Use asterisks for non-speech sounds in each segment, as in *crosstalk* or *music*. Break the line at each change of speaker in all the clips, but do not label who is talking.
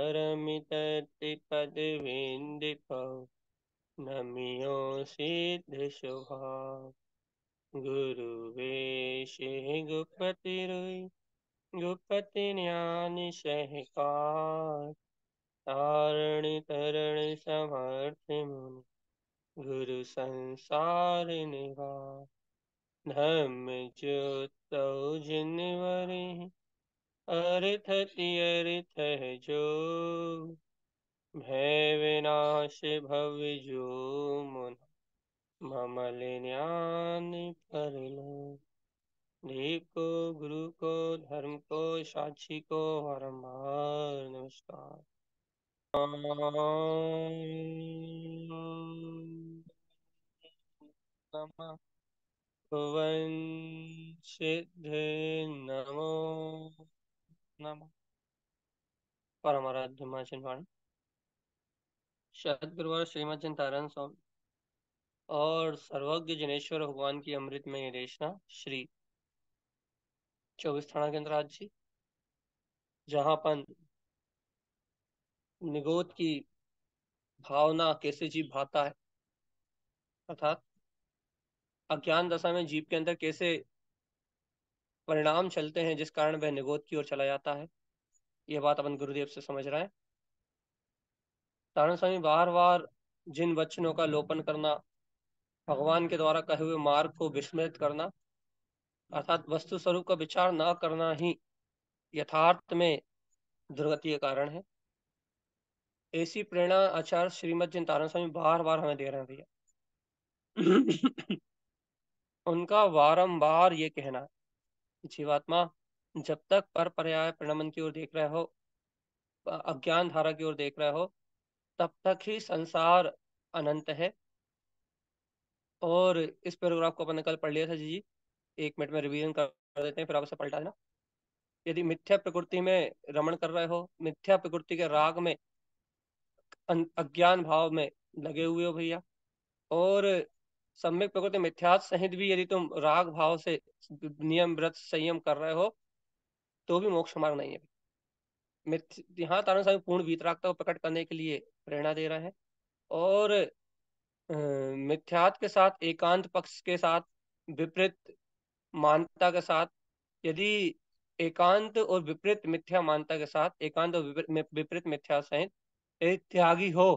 पद विंद नमियो सिद्ध शोभा गुरु वेश गुपति रुई गुपति ज्ञान सहकार तारण तरण समर्थ मुनि गुरु संसार निवार ज्योत ज्योतौ जिनवरी अर्थ त्यर्थ है जो भय विनाश भव्य जो मुन ममल ज्ञान पर लो देव को गुरु को धर्म को साक्षी को हरमार नमस्कार नमः नमो नामा और हमारा धर्माचन वाणी शरद गुरुवार श्रीमद चिंतारण स्वामी और सर्वज्ञ जनेश्वर भगवान की अमृत में रेशना श्री चौबीस थाना के अंदर जी जहां पर निगोद की भावना कैसे जीव भाता है अर्थात अज्ञान दशा में जीव के अंदर कैसे परिणाम चलते हैं जिस कारण वह निगोद की ओर चला जाता है यह बात अपन गुरुदेव से समझ रहे हैं तारण स्वामी बार बार जिन वचनों का लोपन करना भगवान के द्वारा कहे हुए मार्ग को विस्मृत करना अर्थात वस्तु स्वरूप का विचार न करना ही यथार्थ में दुर्गति कारण है ऐसी प्रेरणा आचार्य श्रीमद जिन तारण स्वामी बार बार हमें दे रहे हैं भैया उनका वारंबार ये कहना है जीवात्मा जब तक पर पर्याय प्रणमन की ओर देख रहे हो अज्ञान धारा की ओर देख रहे हो तब तक ही संसार अनंत है और इस पैराग्राफ को अपने कल पढ़ लिया था जी जी एक मिनट में रिवीजन कर देते हैं फिर आपसे पलटा देना यदि मिथ्या प्रकृति में रमण कर रहे हो मिथ्या प्रकृति के राग में अज्ञान भाव में लगे हुए हो भैया और सम्यक प्रकृति मिथ्यात सहित भी यदि तुम राग भाव से नियम व्रत संयम कर रहे हो तो भी मोक्ष मार्ग नहीं है यहाँ तारण स्वामी पूर्ण वीतरागता को प्रकट करने के लिए प्रेरणा दे रहे हैं और मिथ्यात के साथ एकांत पक्ष के साथ विपरीत मानता के साथ यदि एकांत और विपरीत मिथ्या मानता के साथ एकांत और विपरीत मिथ्या सहित त्यागी हो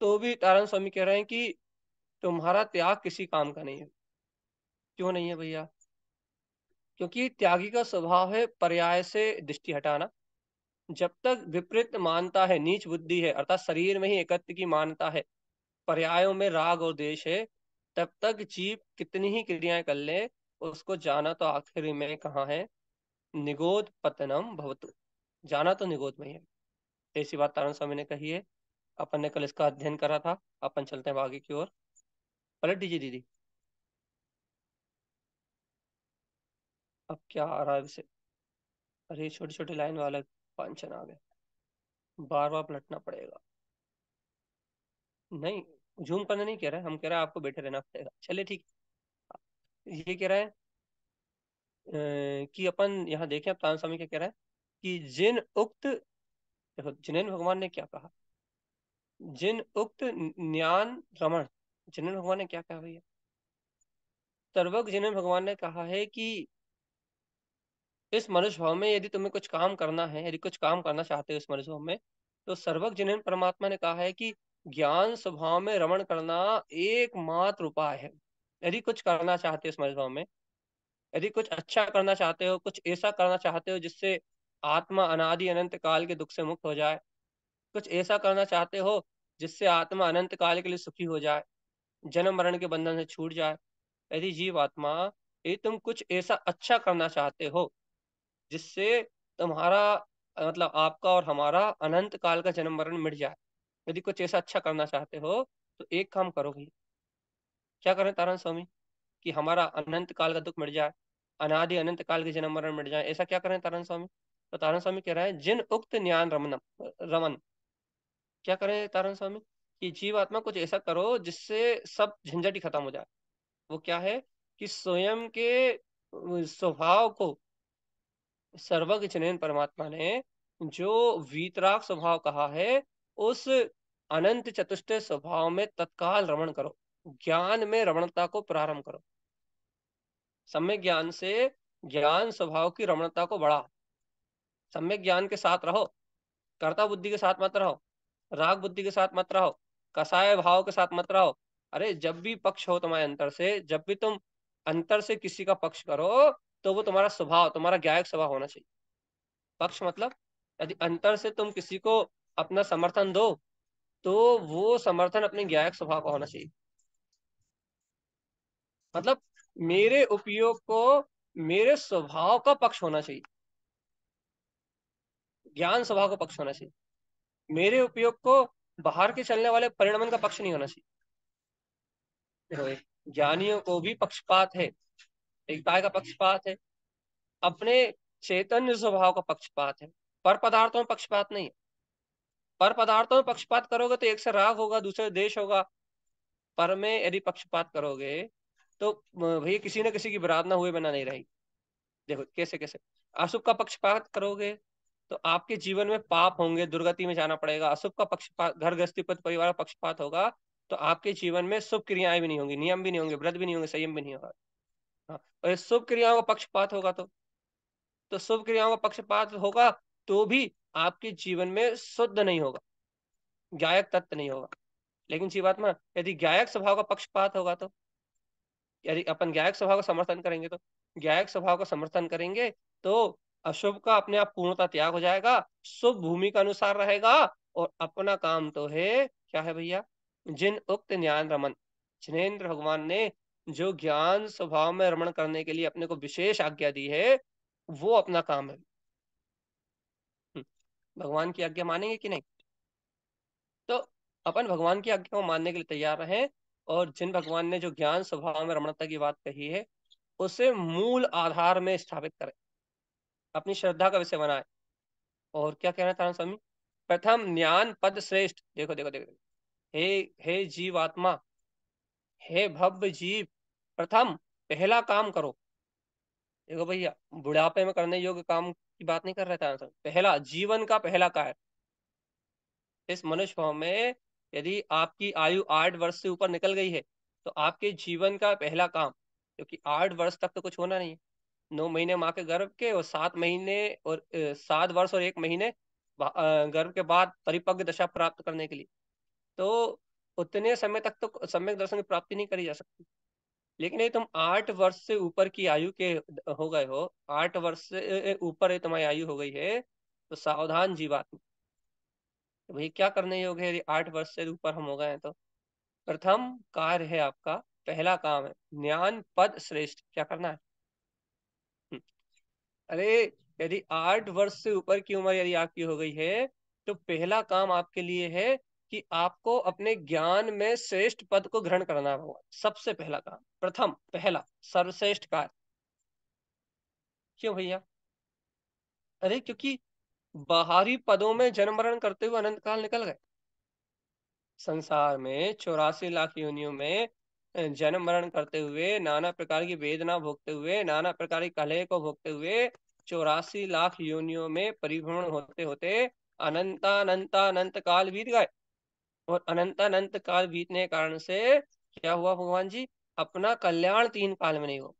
तो भी तारण स्वामी कह रहे हैं कि तुम्हारा त्याग किसी काम का नहीं है क्यों नहीं है भैया क्योंकि त्यागी का स्वभाव है पर्याय से दृष्टि हटाना जब तक विपरीत मानता है नीच बुद्धि है अर्थात शरीर में ही एकत्व की मानता है पर्यायों में राग और देश है तब तक जीव कितनी ही क्रियाएं कर ले उसको जाना तो आखिर में कहा है निगोद पतनम भवतु जाना तो निगोद में ही है ऐसी बात तारण स्वामी ने कही है अपन ने कल इसका अध्ययन करा था अपन चलते हैं बागी की ओर पलट दीजिए दीदी अब क्या आ रहा है इसे अरे छोटे छोटे लाइन वाले पंचन आ गए बार बार पलटना पड़ेगा नहीं झूम करना नहीं कह रहा है हम कह रहे हैं आपको बैठे रहना पड़ेगा चले ठीक ये कह रहा है कि अपन यहाँ देखें अब तान स्वामी क्या कह रहा है कि जिन उक्त देखो जिनेन्द्र भगवान ने क्या कहा जिन उक्त ज्ञान रमण जिन्होंने भगवान ने क्या कहा भैया सर्वक जिन्हें भगवान ने कहा है कि इस मनुष्य भाव में यदि तुम्हें कुछ काम करना है यदि कुछ काम करना चाहते हो इस मनुष्य भाव में तो सर्वक जिन्हें परमात्मा ने कहा है कि ज्ञान स्वभाव में रमण करना एकमात्र उपाय है यदि कुछ करना चाहते हो इस मनुष्य भाव में यदि कुछ अच्छा करना चाहते हो कुछ ऐसा करना चाहते हो जिससे आत्मा अनादि अनंत काल के दुख से मुक्त हो जाए कुछ ऐसा करना चाहते हो जिससे आत्मा अनंत काल के लिए सुखी हो जाए जन्म मरण के बंधन से छूट जाए यदि जीव आत्मा यदि तुम कुछ ऐसा अच्छा करना चाहते हो जिससे तुम्हारा मतलब आपका और हमारा अनंत काल का जन्म मरण मिट जाए यदि कुछ ऐसा अच्छा करना चाहते हो तो एक काम करो भैया क्या करें तारण स्वामी कि हमारा अनंत काल का दुख मिट जाए अनादि अनंत काल के जन्म मरण मिट जाए ऐसा क्या करें तारण स्वामी तो तारण स्वामी कह रहे हैं जिन उक्त न्यान रमन रमन क्या करें तारण स्वामी कि जीवात्मा कुछ ऐसा करो जिससे सब झंझट ही खत्म हो जाए वो क्या है कि स्वयं के स्वभाव को सर्वज्ञ चिन्हन परमात्मा ने जो वीतराग स्वभाव कहा है उस अनंत चतुष्ट स्वभाव में तत्काल रमण करो ज्ञान में रमणता को प्रारंभ करो सम्यक ज्ञान से ज्ञान स्वभाव की रमणता को बढ़ा सम्यक ज्ञान के साथ रहो कर्ता बुद्धि के साथ मत रहो राग बुद्धि के साथ मत रहो कसाय भाव के साथ मत रहो अरे जब भी पक्ष हो तुम्हारे अंतर से जब भी तुम अंतर से किसी का पक्ष करो तो वो तुम्हारा स्वभाव तुम्हारा गायक स्वभाव होना चाहिए पक्ष मतलब यदि अंतर से तुम किसी को अपना समर्थन दो तो वो समर्थन अपने गायक स्वभाव का होना चाहिए मतलब मेरे उपयोग को मेरे स्वभाव का पक्ष होना चाहिए ज्ञान स्वभाव का पक्ष होना चाहिए मेरे उपयोग को बाहर के चलने वाले परिणाम का पक्ष नहीं होना चाहिए ज्ञानियों को भी पक्षपात है एकता का पक्षपात है अपने चेतन स्वभाव का पक्षपात है पर पदार्थों में पक्षपात नहीं है पर पदार्थों में पक्षपात करोगे तो एक से राग होगा दूसरे देश होगा पर में यदि पक्षपात करोगे तो भैया किसी न किसी की बराधना हुए बना नहीं रहेगी देखो कैसे कैसे अशुभ का पक्षपात करोगे तो आपके जीवन में पाप होंगे दुर्गति में जाना पड़ेगा अशुभ का पक्षपात घर गृहस्थी पद परिवार पक्षपात होगा तो आपके जीवन में शुभ क्रियाएं भी नहीं होंगी नियम भी नहीं होंगे व्रत भी नहीं होंगे संयम भी नहीं होगा हाँ, और शुभ क्रियाओं का पक्षपात होगा तो तो शुभ क्रियाओं का पक्षपात होगा तो भी आपके जीवन में शुद्ध नहीं होगा गायक तत्व नहीं होगा लेकिन जीवात्मा यदि गायक स्वभाव का पक्षपात होगा तो यदि अपन गायक स्वभाव का समर्थन करेंगे तो गायक स्वभाव का समर्थन करेंगे तो अशुभ का अपने आप पूर्णता त्याग हो जाएगा शुभ भूमि का अनुसार रहेगा और अपना काम तो है क्या है भैया जिन उक्त ज्ञान रमन जिनेन्द्र भगवान ने जो ज्ञान स्वभाव में रमण करने के लिए अपने को विशेष आज्ञा दी है वो अपना काम है हम्म, भगवान की आज्ञा मानेंगे कि नहीं तो अपन भगवान की आज्ञा को मानने के लिए तैयार रहे और जिन भगवान ने जो ज्ञान स्वभाव में रमणता की बात कही है उसे मूल आधार में स्थापित करें अपनी श्रद्धा का विषय बनाए और क्या कहना चाह स्वामी प्रथम ज्ञान पद श्रेष्ठ देखो देखो देखो हे हे आत्मा हे भव्य जीव प्रथम पहला काम करो देखो भैया बुढ़ापे में करने योग्य काम की बात नहीं कर रहे थे पहला जीवन का पहला कार्य इस मनुष्य भाव में यदि आपकी आयु आठ वर्ष से ऊपर निकल गई है तो आपके जीवन का पहला काम क्योंकि आठ वर्ष तक तो कुछ होना नहीं है नौ महीने माँ के गर्भ के और सात महीने और सात वर्ष और एक महीने गर्भ के बाद परिपक्व दशा प्राप्त करने के लिए तो उतने समय तक तो सम्यक दर्शन की प्राप्ति नहीं करी जा सकती लेकिन ये तुम आठ वर्ष से ऊपर की आयु के हो गए हो आठ वर्ष से ऊपर तुम्हारी आयु हो गई है तो सावधान जीवात्मा तो भाई क्या करने योग्य है आठ वर्ष से ऊपर हम हो गए हैं तो प्रथम कार्य है आपका पहला काम है ज्ञान पद श्रेष्ठ क्या करना है अरे यदि आठ वर्ष से ऊपर की उम्र यदि आपकी हो गई है तो पहला काम आपके लिए है कि आपको अपने ज्ञान में श्रेष्ठ पद को ग्रहण करना होगा सबसे पहला काम प्रथम पहला सर्वश्रेष्ठ कार्य क्यों भैया अरे क्योंकि बाहरी पदों में जन्म मरण करते हुए अनंत काल निकल गए संसार में चौरासी लाख योनियों में जन्म मरण करते हुए नाना प्रकार की वेदना भोगते हुए नाना प्रकार की कलह को भोगते हुए चौरासी लाख योनियों में परिभ्रमण होते होते अनंतानंतानंत काल बीत गए और अनंतानंत काल बीतने कारण से क्या हुआ भगवान जी अपना कल्याण तीन काल में नहीं हो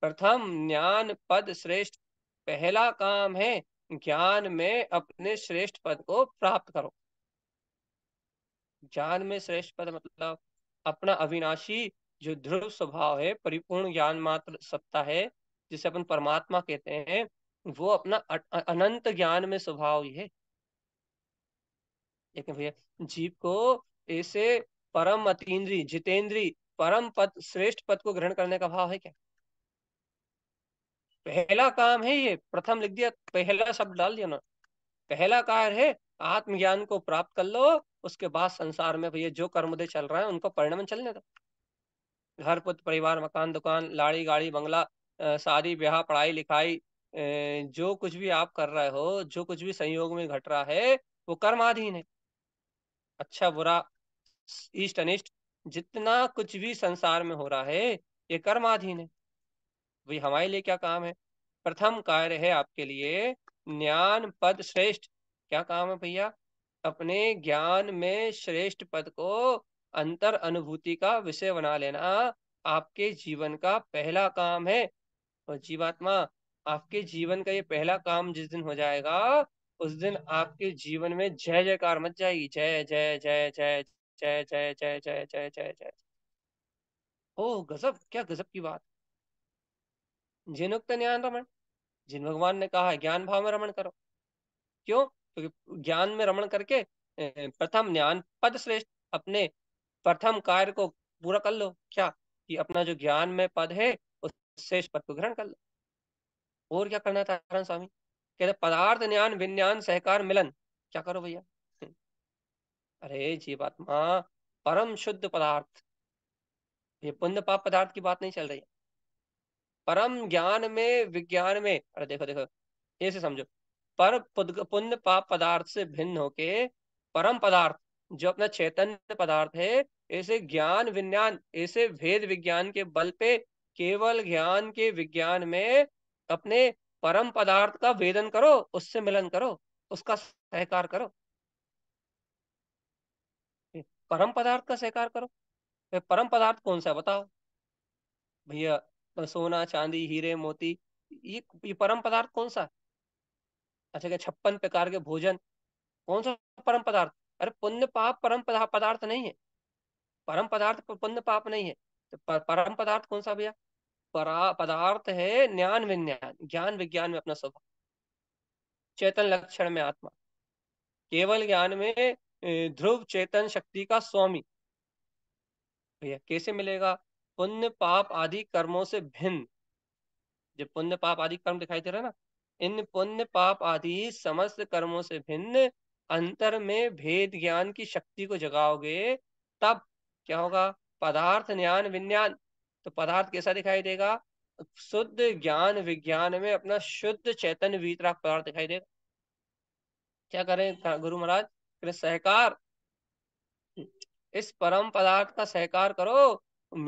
प्रथम ज्ञान पद श्रेष्ठ पहला काम है ज्ञान में अपने श्रेष्ठ पद को प्राप्त करो ज्ञान में श्रेष्ठ पद मतलब अपना अविनाशी जो ध्रुव स्वभाव है परिपूर्ण ज्ञान मात्र सत्ता है जिसे अपन परमात्मा कहते हैं वो अपना अनंत ज्ञान में स्वभाव ही है लेकिन भैया जीव को ऐसे परम अतीन्द्री जितेंद्री परम पद श्रेष्ठ पद को ग्रहण करने का भाव है क्या पहला काम है ये प्रथम लिख दिया पहला शब्द डाल दिया ना पहला कार्य है आत्मज्ञान को प्राप्त कर लो उसके बाद संसार में भैया जो कर्मोदय चल रहा है उनको परिणाम चलने दो घर पुत्र परिवार मकान दुकान लाड़ी गाड़ी बंगला शादी ब्याह पढ़ाई लिखाई जो कुछ भी आप कर रहे हो जो कुछ भी संयोग में घट रहा है वो कर्माधीन है अच्छा बुरा ईष्ट अनिष्ट जितना कुछ भी संसार में हो रहा है ये कर्माधीन है भाई हमारे लिए क्या काम है प्रथम कार्य है आपके लिए ज्ञान पद श्रेष्ठ क्या काम है भैया अपने ज्ञान में श्रेष्ठ पद को अंतर अनुभूति का विषय बना लेना आपके जीवन का पहला काम है और जीवात्मा आपके जीवन का ये पहला काम जिस दिन हो जाएगा उस दिन आपके जीवन में जय जयकार मच जाएगी जय जय जय जय जय जय जय जय जय जय जय ओ गजब क्या गजब की बात जिनुक्त ज्ञान रमण जिन भगवान ने कहा ज्ञान भाव में रमण करो क्यों क्योंकि ज्ञान में रमण करके प्रथम ज्ञान पद श्रेष्ठ अपने प्रथम कार्य को पूरा कर लो क्या कि अपना जो ज्ञान में पद है उस शेष पद को ग्रहण कर लो और क्या करना था कारण स्वामी कहते पदार्थ ज्ञान विज्ञान सहकार मिलन क्या करो भैया अरे जीवात्मा परम शुद्ध पदार्थ ये पुण्य पाप पदार्थ की बात नहीं चल रही परम ज्ञान में विज्ञान में अरे देखो देखो ऐसे समझो पर पुण्य पाप पदार्थ से भिन्न होके परम पदार्थ जो अपना चैतन्य पदार्थ है ऐसे ज्ञान विज्ञान ऐसे भेद विज्ञान के बल पे केवल ज्ञान के विज्ञान में अपने परम पदार्थ का वेदन करो उससे मिलन करो उसका सहकार करो परम पदार्थ का सहकार करो परम पदार्थ कौन सा बताओ भैया सोना चांदी हीरे मोती ये, ये परम पदार्थ कौन सा अच्छा क्या छप्पन प्रकार के भोजन कौन सा परम पदार्थ अरे पुण्य पाप परम पदार्थ नहीं है परम पदार्थ पुण्य पाप नहीं है तो परम पदार्थ कौन सा भैया पदार्थ है ज्ञान विज्ञान ज्ञान विज्ञान में अपना स्वभाव चेतन लक्षण में आत्मा केवल ज्ञान में ध्रुव चेतन शक्ति का स्वामी भैया कैसे मिलेगा पुण्य पाप आदि कर्मों से भिन्न जो पुण्य पाप आदि कर्म दिखाई दे रहा है ना इन पुण्य पाप आदि समस्त कर्मों से भिन्न अंतर में भेद ज्ञान की शक्ति को जगाओगे तब क्या होगा पदार्थ ज्ञान विज्ञान तो पदार्थ कैसा दिखाई देगा शुद्ध ज्ञान विज्ञान में अपना शुद्ध चैतन्य वितरक पदार्थ दिखाई देगा क्या करें गुरु महाराज सहकार इस परम पदार्थ का सहकार करो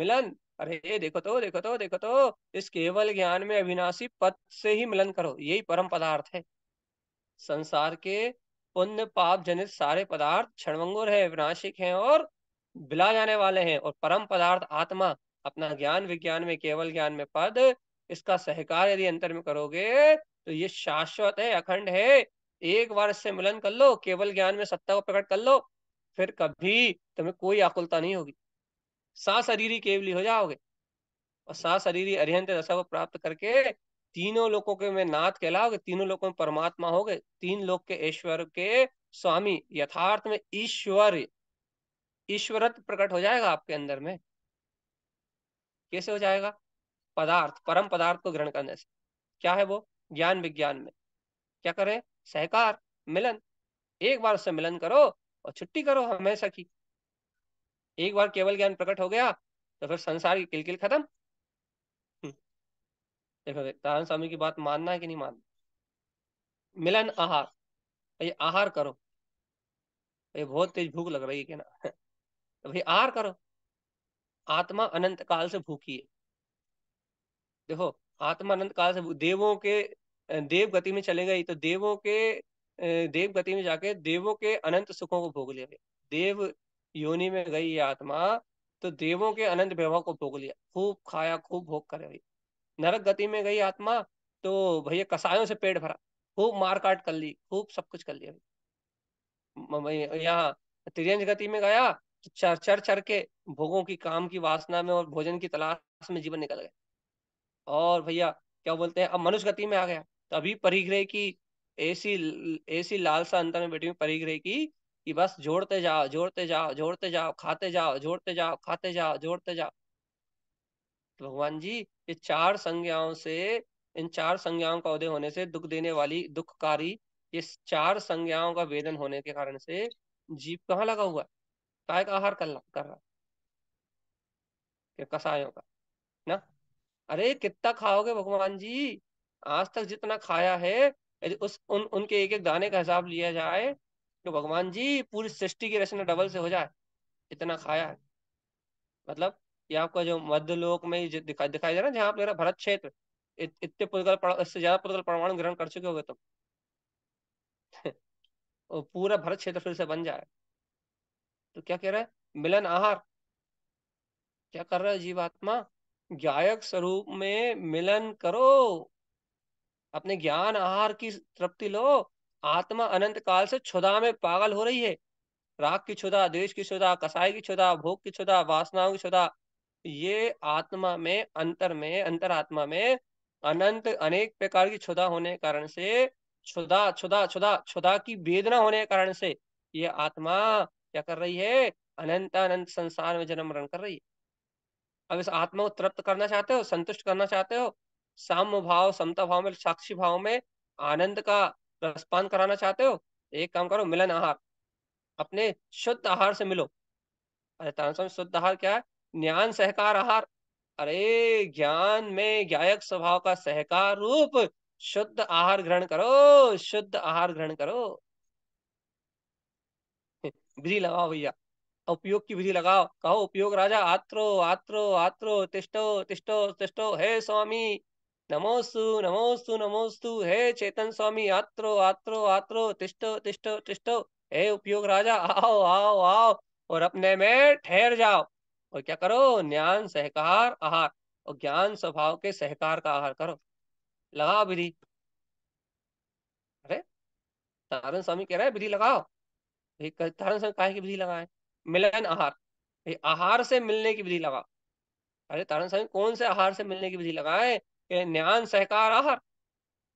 मिलन अरे देखो तो देखो तो देखो तो इस केवल ज्ञान में अविनाशी पद से ही मिलन करो यही परम पदार्थ है संसार के पुण्य पाप जनित सारे पदार्थ क्षणभंगुर है विनाशिक हैं और बिला जाने वाले हैं और परम पदार्थ आत्मा अपना ज्ञान विज्ञान में केवल ज्ञान में पद इसका सहकार यदि अंतर में करोगे तो ये शाश्वत है अखंड है एक बार इससे मिलन कर लो केवल ज्ञान में सत्ता को प्रकट कर लो फिर कभी तुम्हें कोई आकुलता नहीं होगी सा शरीर केवली हो जाओगे और सा शरीर अरिहंत दशा को प्राप्त करके तीनों लोगों के में नाथ कहलाओगे तीनों लोगों में परमात्मा हो गए तीन लोग के ईश्वर के स्वामी यथार्थ में ईश्वर ईश्वरत्व प्रकट हो जाएगा आपके अंदर में कैसे हो जाएगा पदार्थ परम पदार्थ को ग्रहण करने से क्या है वो ज्ञान विज्ञान में क्या करें सहकार मिलन एक बार उससे मिलन करो और छुट्टी करो हमेशा की एक बार केवल ज्ञान प्रकट हो गया तो फिर संसार की किलकिल खत्म देखो तारण स्वामी की बात मानना है कि नहीं मानना मिलन आहार भाई आहार करो भाई बहुत तेज भूख लग रही है क्या ना तो *laughs* भाई आहार करो आत्मा अनंत काल से भूखी है देखो आत्मा अनंत काल से देवों के देव गति में चले गई तो देवों के देव गति में जाके देवों के अनंत सुखों को भोग लिया देव योनि में गई ये आत्मा तो देवों के अनंत वैभव को भोग लिया खूब खाया खूब भोग करे नरक गति में गई आत्मा तो भैया कसायों से पेट भरा खूब मार काट कर ली खूब सब कुछ कर लिया यहाँ त्रियंज गति में गया तो चर चर चर के भोगों की काम की वासना में और भोजन की तलाश में जीवन निकल गया और भैया क्या बोलते हैं अब मनुष्य गति में आ गया तो अभी परिग्रह की ऐसी ऐसी लालसा अंतर में बैठी हुई परिग्रह की कि बस जोड़ते जाओ जोड़ते जाओ जोड़ते जाओ खाते जाओ जोड़ते जाओ खाते जाओ जोड़ते जाओ तो भगवान जी ये चार संज्ञाओं से इन चार संज्ञाओं का उदय होने से दुख देने वाली दुखकारी ये चार संज्ञाओं का वेदन होने के कारण से जीव कहाँ लगा हुआ है काय का आहार कर कर रहा है कसायों का ना अरे कितना खाओगे भगवान जी आज तक जितना खाया है यदि उस उन उनके एक एक दाने का हिसाब लिया जाए तो भगवान जी पूरी सृष्टि की रचना डबल से हो जाए इतना खाया है मतलब या आपका जो मध्य लोक में दिखा, दिखाई दे रहा है जहाँ आप भरत क्षेत्र इत, इतने पुतगल इससे ज्यादा पुतगल परमाणु ग्रहण कर चुके गए तुम तो। *laughs* पूरा भरत क्षेत्र फिर से बन जाए तो क्या कह रहे हैं मिलन आहार क्या कर रहा है जीवात्मा गायक स्वरूप में मिलन करो अपने ज्ञान आहार की तृप्ति लो आत्मा अनंत काल से क्षुदा में पागल हो रही है राग की क्षुदा देश की क्षुदा कसाई की क्षुदा भोग की क्षुदा वासनाओं की क्षुदा ये आत्मा में अंतर में अंतरात्मा में अनंत अनेक प्रकार की क्षुदा होने के कारण से क्षुदा क्षुदा क्षुदा क्षुदा की वेदना होने के कारण से ये आत्मा क्या कर रही है अनंत अनंत संसार में जन्म मरण कर रही है अब इस आत्मा को तृप्त करना चाहते हो संतुष्ट करना चाहते हो साम्य भाव समता भाव में साक्षी भाव में आनंद का रसपान कराना चाहते हो एक काम करो मिलन आहार अपने शुद्ध आहार से मिलो अरे शुद्ध आहार क्या है ज्ञान सहकार आहार अरे ज्ञान में ज्ञायक स्वभाव का सहकार रूप शुद्ध आहार ग्रहण करो शुद्ध आहार ग्रहण करो विधि लगाओ भैया उपयोग की विधि लगाओ कहो उपयोग राजा आत्रो आत्रो आत्रो तिष्टो तिष्टो तिष्टो हे स्वामी नमोस्तु नमोस्तु नमोस्तु हे चेतन स्वामी आत्रो आत्रो आत्रो तिष्टो तिष्टो तिष्टो हे उपयोग राजा आओ आओ आओ और अपने में ठहर जाओ और क्या करो ज्ञान सहकार आहार और ज्ञान स्वभाव के सहकार का आहार करो लगाओ विधि अरे तारण स्वामी कह रहे हैं विधि लगाओ तारण स्वामी कहा विधि लगाए मिलन आहार आहार से मिलने की विधि लगाओ अरे तारण स्वामी कौन से आहार से मिलने की विधि लगाए ज्ञान सहकार आहार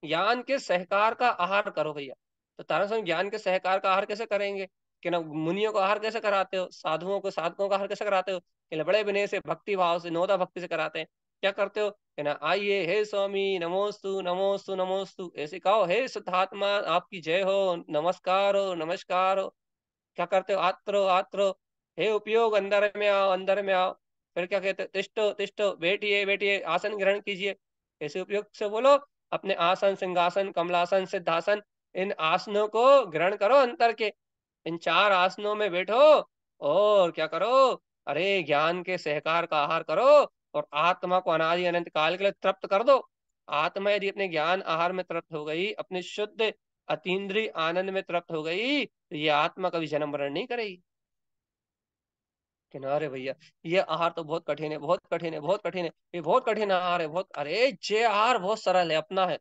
ज्ञान के सहकार का आहार करो भैया तो तारण स्वामी ज्ञान के सहकार का आहार कैसे करेंगे कि ना मुनियों को आहार कैसे कराते हो साधुओं को साधकों का आहार कैसे कराते हो कि ना बड़े विनय से भक्ति भाव से नोदा भक्ति से कराते हैं क्या करते हो कि ना आइए हे स्वामी नमोस्तु नमोस्तु नमोस्तु ऐसे कहो हे सिद्धात्मा आपकी जय हो नमस्कार हो नमस्कार हो क्या करते हो आत्रो आत्रो हे उपयोग अंदर में आओ अंदर में आओ फिर क्या कहते हो तिष्टो तिष्टो बैठिए बैठिए आसन ग्रहण कीजिए ऐसे उपयोग से बोलो अपने आसन सिंहासन कमलासन सिद्धासन इन आसनों को ग्रहण करो अंतर के इन चार आसनों में बैठो और क्या करो अरे ज्ञान के सहकार का आहार करो और आत्मा को अनादि अनंत काल के लिए तृप्त कर दो आत्मा यदि अपने ज्ञान आहार में तृप्त हो गई अपने शुद्ध अतीन्द्रिय आनंद में तृप्त हो गई तो ये आत्मा कभी जन्म मरण नहीं करेगी किनारे भैया ये आहार तो बहुत कठिन है बहुत कठिन है बहुत कठिन है ये बहुत कठिन आहार है बहुत अरे जे आहार बहुत सरल है अपना है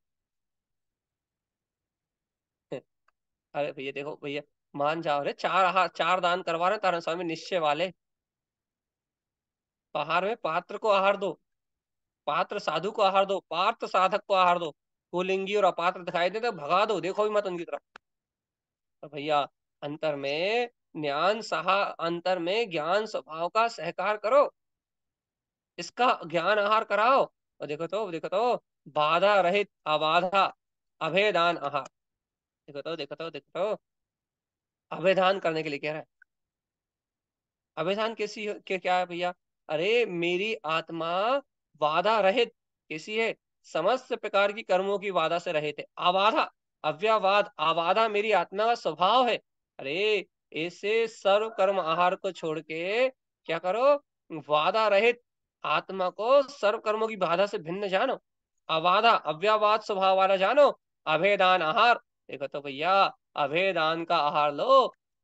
*laughs* अरे भैया देखो भैया मान जाओ रे चार आहार चार दान करवा रहे तारण स्वामी निश्चय वाले आहार में पात्र को आहार दो पात्र साधु को आहार दो पात्र साधक को आहार दो पुलिंगी और अपात्र दिखाई देते भगा दो देखो भी मत उनकी तरफ तो भैया अंतर में ज्ञान सहा अंतर में ज्ञान स्वभाव का सहकार करो इसका ज्ञान आहार कराओ और देखो तो देखो तो बाधा रहित अबाधा अभेदान आहार देखो तो देखो तो देखो तो अभिधान करने के लिए कह रहा है अभिधान कैसी के क्या है भैया अरे मेरी आत्मा वादा रहित कैसी है समस्त प्रकार की कर्मों की वादा से रहित है आवाधा अव्यावाद आवाधा मेरी आत्मा का स्वभाव है अरे ऐसे सर्व कर्म आहार को छोड़ के क्या करो वादा रहित आत्मा को सर्व कर्मों की बाधा से भिन्न जानो अवाधा अव्यावाद स्वभाव वाला जानो अभेदान आहार देखो तो भैया अभेदान का आहार लो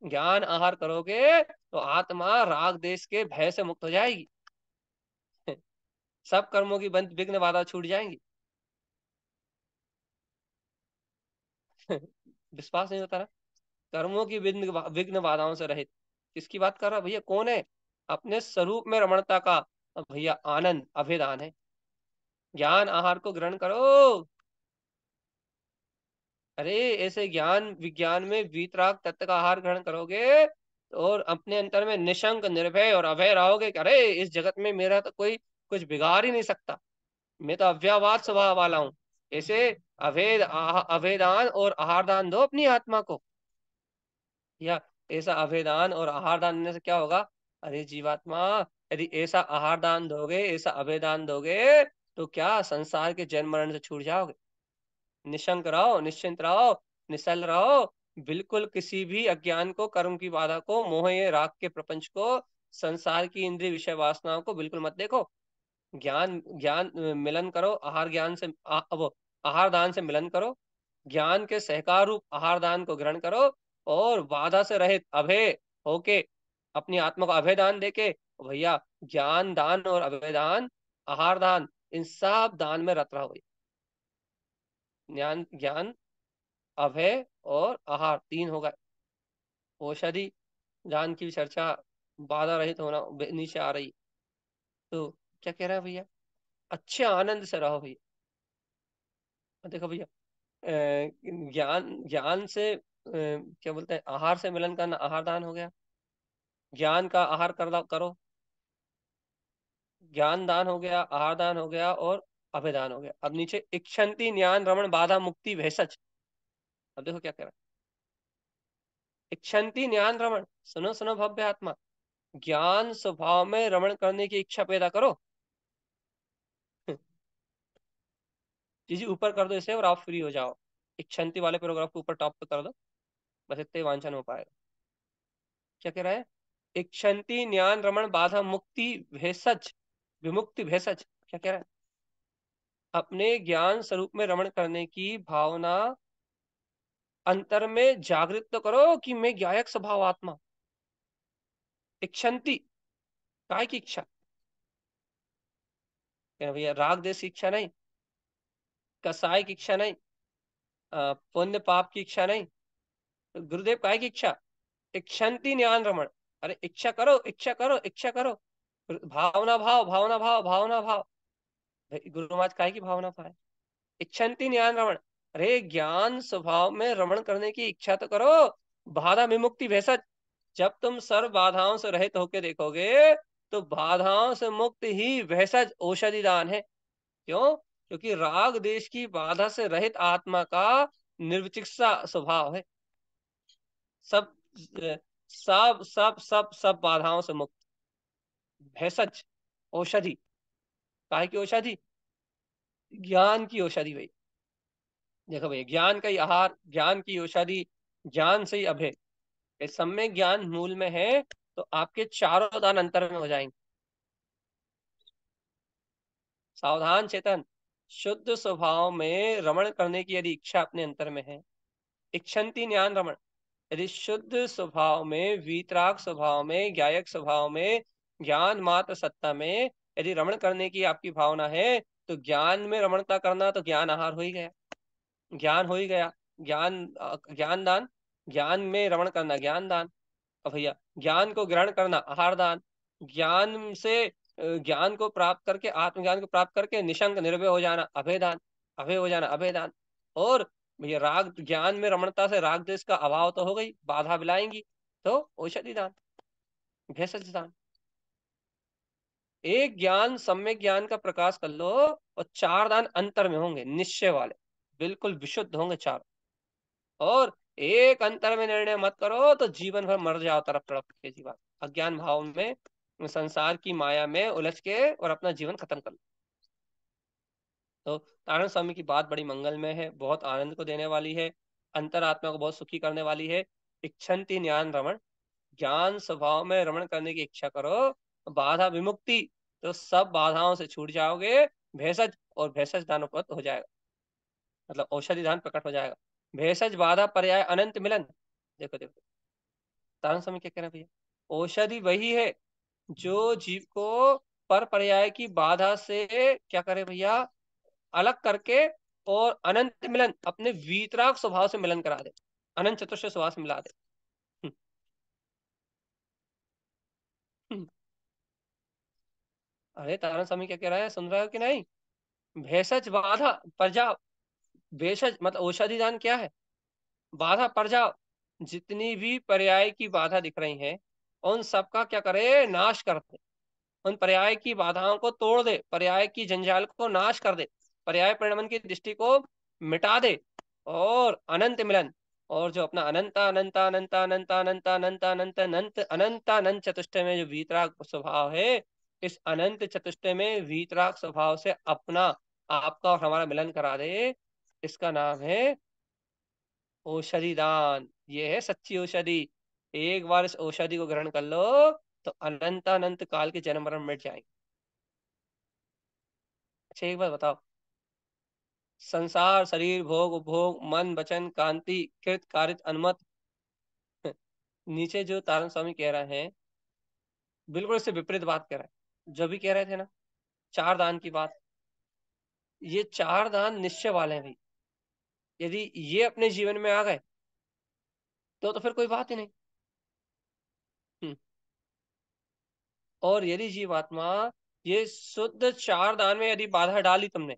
ज्ञान आहार करोगे तो आत्मा राग देश के भय से मुक्त हो जाएगी *laughs* सब कर्मों की बंद विघ्न बाधा छूट जाएंगी *laughs* विश्वास नहीं होता रहा कर्मों की विघ्न विघ्न बाधाओं से रहित किसकी बात कर रहा भैया कौन है अपने स्वरूप में रमणता का भैया आनंद अभेदान है ज्ञान आहार को ग्रहण करो अरे ऐसे ज्ञान विज्ञान में वीतराग तत्व का आहार ग्रहण करोगे और अपने अंतर में निशंक निर्भय और अभय रहोगे अरे इस जगत में मेरा तो कोई कुछ बिगाड़ ही नहीं सकता मैं तो अव्यावाद स्वभाव वाला हूँ ऐसे अभेद अभेदान और आहार दान दो अपनी आत्मा को या ऐसा अभेदान और आहार दान देने से क्या होगा अरे जीवात्मा यदि ऐसा आहार दान दोगे ऐसा अभेदान दोगे तो क्या संसार के जन्म मरण से छूट जाओगे निशंक रहो निश्चिंत रहो निशल रहो बिल्कुल किसी भी अज्ञान को कर्म की बाधा को मोह राग के प्रपंच को संसार की इंद्रिय विषय वासनाओं को बिल्कुल मत देखो ज्ञान ज्ञान मिलन करो आहार ज्ञान से आ, वो आहार दान से मिलन करो ज्ञान के सहकार रूप आहार दान को ग्रहण करो और बाधा से रहित अभय होके अपनी आत्मा को अभय दान देके भैया ज्ञान दान और अभय दान आहार दान इन सब दान में रत रहो ज्ञान ज्ञान अभय और आहार तीन हो गए औषधि ज्ञान की चर्चा बाधा रहित होना नीचे आ रही तो क्या कह रहा है भैया अच्छे आनंद से रहो भैया देखो भैया ज्ञान ज्ञान से क्या बोलते हैं आहार से मिलन करना आहार दान हो गया ज्ञान का आहार कर करो ज्ञान दान हो गया आहार दान हो गया और अभिधान हो गया अब नीचे इक्षंति ज्ञान रमन बाधा मुक्ति भेषज अब देखो क्या कह रहा इक्षंति ज्ञान रमन सुनो सुनो भव्य आत्मा ज्ञान स्वभाव में रमण करने की इच्छा पैदा करो *laughs* जी जी ऊपर कर दो इसे और आप फ्री हो जाओ इक्षंति वाले पैराग्राफ को ऊपर टॉप कर दो बस इतने वांछन हो पाएगा क्या कह रहा है इक्षंति ज्ञान रमन बाधा मुक्ति भेषज विमुक्ति भेषज क्या कह रहा है अपने ज्ञान स्वरूप में रमण करने की भावना अंतर में जागृत तो करो कि मैं ज्ञायक स्वभाव आत्मा इच्छंती काय की इच्छा भैया राग देश की इच्छा नहीं कसाय की इच्छा नहीं पुण्य पाप की इच्छा नहीं गुरुदेव काय की इच्छा इच्छंती ज्ञान रमण अरे इच्छा करो इच्छा करो इच्छा करो भावना भाव भावना भाव भावना भाव गुरु महाराज काय की भावना पाए इच्छन्ति ज्ञान रमण अरे ज्ञान स्वभाव में रमण करने की इच्छा तो करो बाधा विमुक्ति वैसा जब तुम सर्व बाधाओं से रहित होकर देखोगे तो बाधाओं से मुक्त ही वैसा औषधि दान है क्यों क्योंकि राग देश की बाधा से रहित आत्मा का निर्विचिकित्सा स्वभाव है सब सब सब सब सब बाधाओं से मुक्त भैसज औषधि काहे की औषधि ज्ञान की औषधि भाई देखो भाई ज्ञान का ही आहार ज्ञान की औषधि ज्ञान से ही अभय में ज्ञान मूल में है तो आपके चारों दान अंतर में हो जाएंगे सावधान चेतन शुद्ध स्वभाव में रमण करने की यदि इच्छा अपने अंतर में है इच्छन्ति ज्ञान रमण यदि शुद्ध स्वभाव में वीतराग स्वभाव में गायक स्वभाव में ज्ञान मात्र सत्ता में यदि रमण करने की आपकी भावना है तो ज्ञान में रमणता करना तो ज्ञान आहार हो ही गया ज्ञान हो ही गया ज्ञान ज्ञान दान ज्ञान में रमण करना ज्ञान दान भैया ज्ञान को ग्रहण करना आहार दान ज्ञान से ज्ञान को प्राप्त करके आत्मज्ञान को प्राप्त करके निशंक निर्भय हो जाना अभेदान अभय हो जाना अभेदान और भैया राग ज्ञान में रमणता से राग देश का अभाव तो हो गई बाधा बिलाएंगी तो औषधि दान भेषज दान एक ज्ञान सम्य ज्ञान का प्रकाश कर लो और चार दान अंतर में होंगे निश्चय वाले बिल्कुल विशुद्ध होंगे चार और एक अंतर में निर्णय मत करो तो जीवन भर मर जाओ तरफ तरफ के जीवन अज्ञान भाव में संसार की माया में उलझ के और अपना जीवन खत्म कर लो तो तारण स्वामी की बात बड़ी मंगल में है बहुत आनंद को देने वाली है अंतरात्मा को बहुत सुखी करने वाली है इच्छन्ति ज्ञान रमण ज्ञान स्वभाव में रमण करने की इच्छा करो बाधा विमुक्ति तो सब बाधाओं से छूट जाओगे भेषज और भेषज दान उपलब्ध हो जाएगा मतलब औषधि दान प्रकट हो जाएगा भेषज बाधा पर्याय अनंत मिलन देखो देखो तारण समय क्या कह रहे हैं भैया औषधि वही है जो जीव को पर पर्याय की बाधा से क्या करे भैया अलग करके और अनंत मिलन अपने वीतराग स्वभाव से मिलन करा दे अनंत चतुर्थ स्वभाव से मिला दे अरे तारण स्वामी क्या कह रहा है सुन रहे हो कि नहीं भेषज बाधा प्रजा भेषज मतलब औषधि दान क्या है बाधा प्रजा जितनी भी पर्याय की बाधा दिख रही है उन सबका क्या करे नाश कर दे उन पर्याय की बाधाओं को तोड़ दे पर्याय की जंजाल को नाश कर दे पर्याय परिणमन की दृष्टि को मिटा दे और अनंत मिलन और जो अपना अनंत अनंत अनंत अनंत अनंत अनंत अनंत अनंत अनंत अनंत चतुष्ट में जो वीतराग स्वभाव है इस अनंत चतुष्टय में वीतराग स्वभाव से अपना आपका और हमारा मिलन करा दे इसका नाम है औषधि दान ये है सच्ची औषधि एक बार इस औषधि को ग्रहण कर लो तो अनंत अनंत काल के जन्म मरण मिट जाएंगे अच्छा एक बार बताओ संसार शरीर भोग उपभोग मन वचन कांति कृत कारित अनुमत *laughs* नीचे जो तारण स्वामी कह रहे हैं बिल्कुल इससे विपरीत बात कह रहे हैं जो भी कह रहे थे ना चार दान की बात ये चार दान निश्चय वाले हैं भाई यदि ये अपने जीवन में आ गए तो तो फिर कोई बात ही नहीं हम्म। और यदि जीवात्मा ये शुद्ध चार दान में यदि बाधा डाली तुमने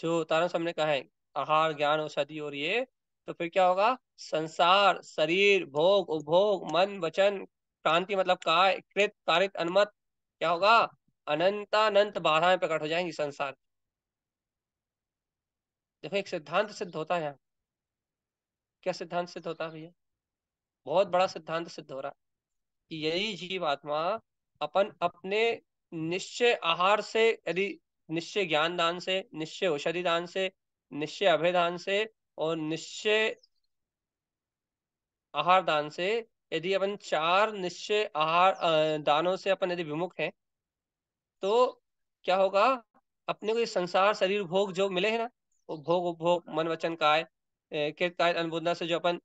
जो तारा सामने कहा है आहार ज्ञान औषधि और ये तो फिर क्या होगा संसार शरीर भोग उपभोग मन वचन क्रांति मतलब काय कृत कारित अनुमत क्या होगा अनंतानंत बाधाएं प्रकट हो जाएंगी संसार देखो एक सिद्धांत सिद्ध होता है यहाँ क्या सिद्धांत सिद्ध होता है भैया बहुत बड़ा सिद्धांत सिद्ध हो रहा है कि यही जीव आत्मा अपन अपने निश्चय आहार से यदि निश्चय ज्ञान दान से निश्चय औषधि दान से निश्चय अभय दान से और निश्चय आहार दान से यदि अपन चार निश्चय आहार दानों से अपन यदि विमुख हैं तो क्या होगा अपने को ये संसार शरीर भोग जो मिले हैं ना वो भोग उपभोग मन वचन काय काय से जो अपन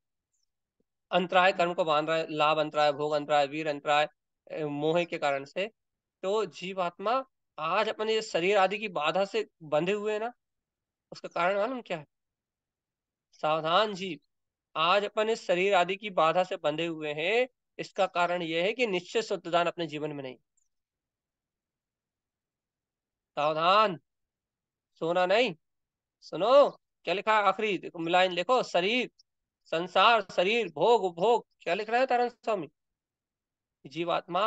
अंतराय कर्म को बांध रहा है लाभ अंतराय भोग अंतराय वीर अंतराय मोह के कारण से तो जीवात्मा आज अपन ये शरीर आदि की बाधा से बंधे हुए है ना उसका कारण मालूम क्या है सावधान जीव आज अपन इस शरीर आदि की बाधा से बंधे हुए हैं इसका कारण यह है कि निश्चित शुद्धदान अपने जीवन में नहीं सावधान सोना नहीं सुनो क्या लिखा आखिरी मिलाइन लिखो शरीर संसार शरीर भोग भोग क्या लिख रहा है तारण स्वामी जीवात्मा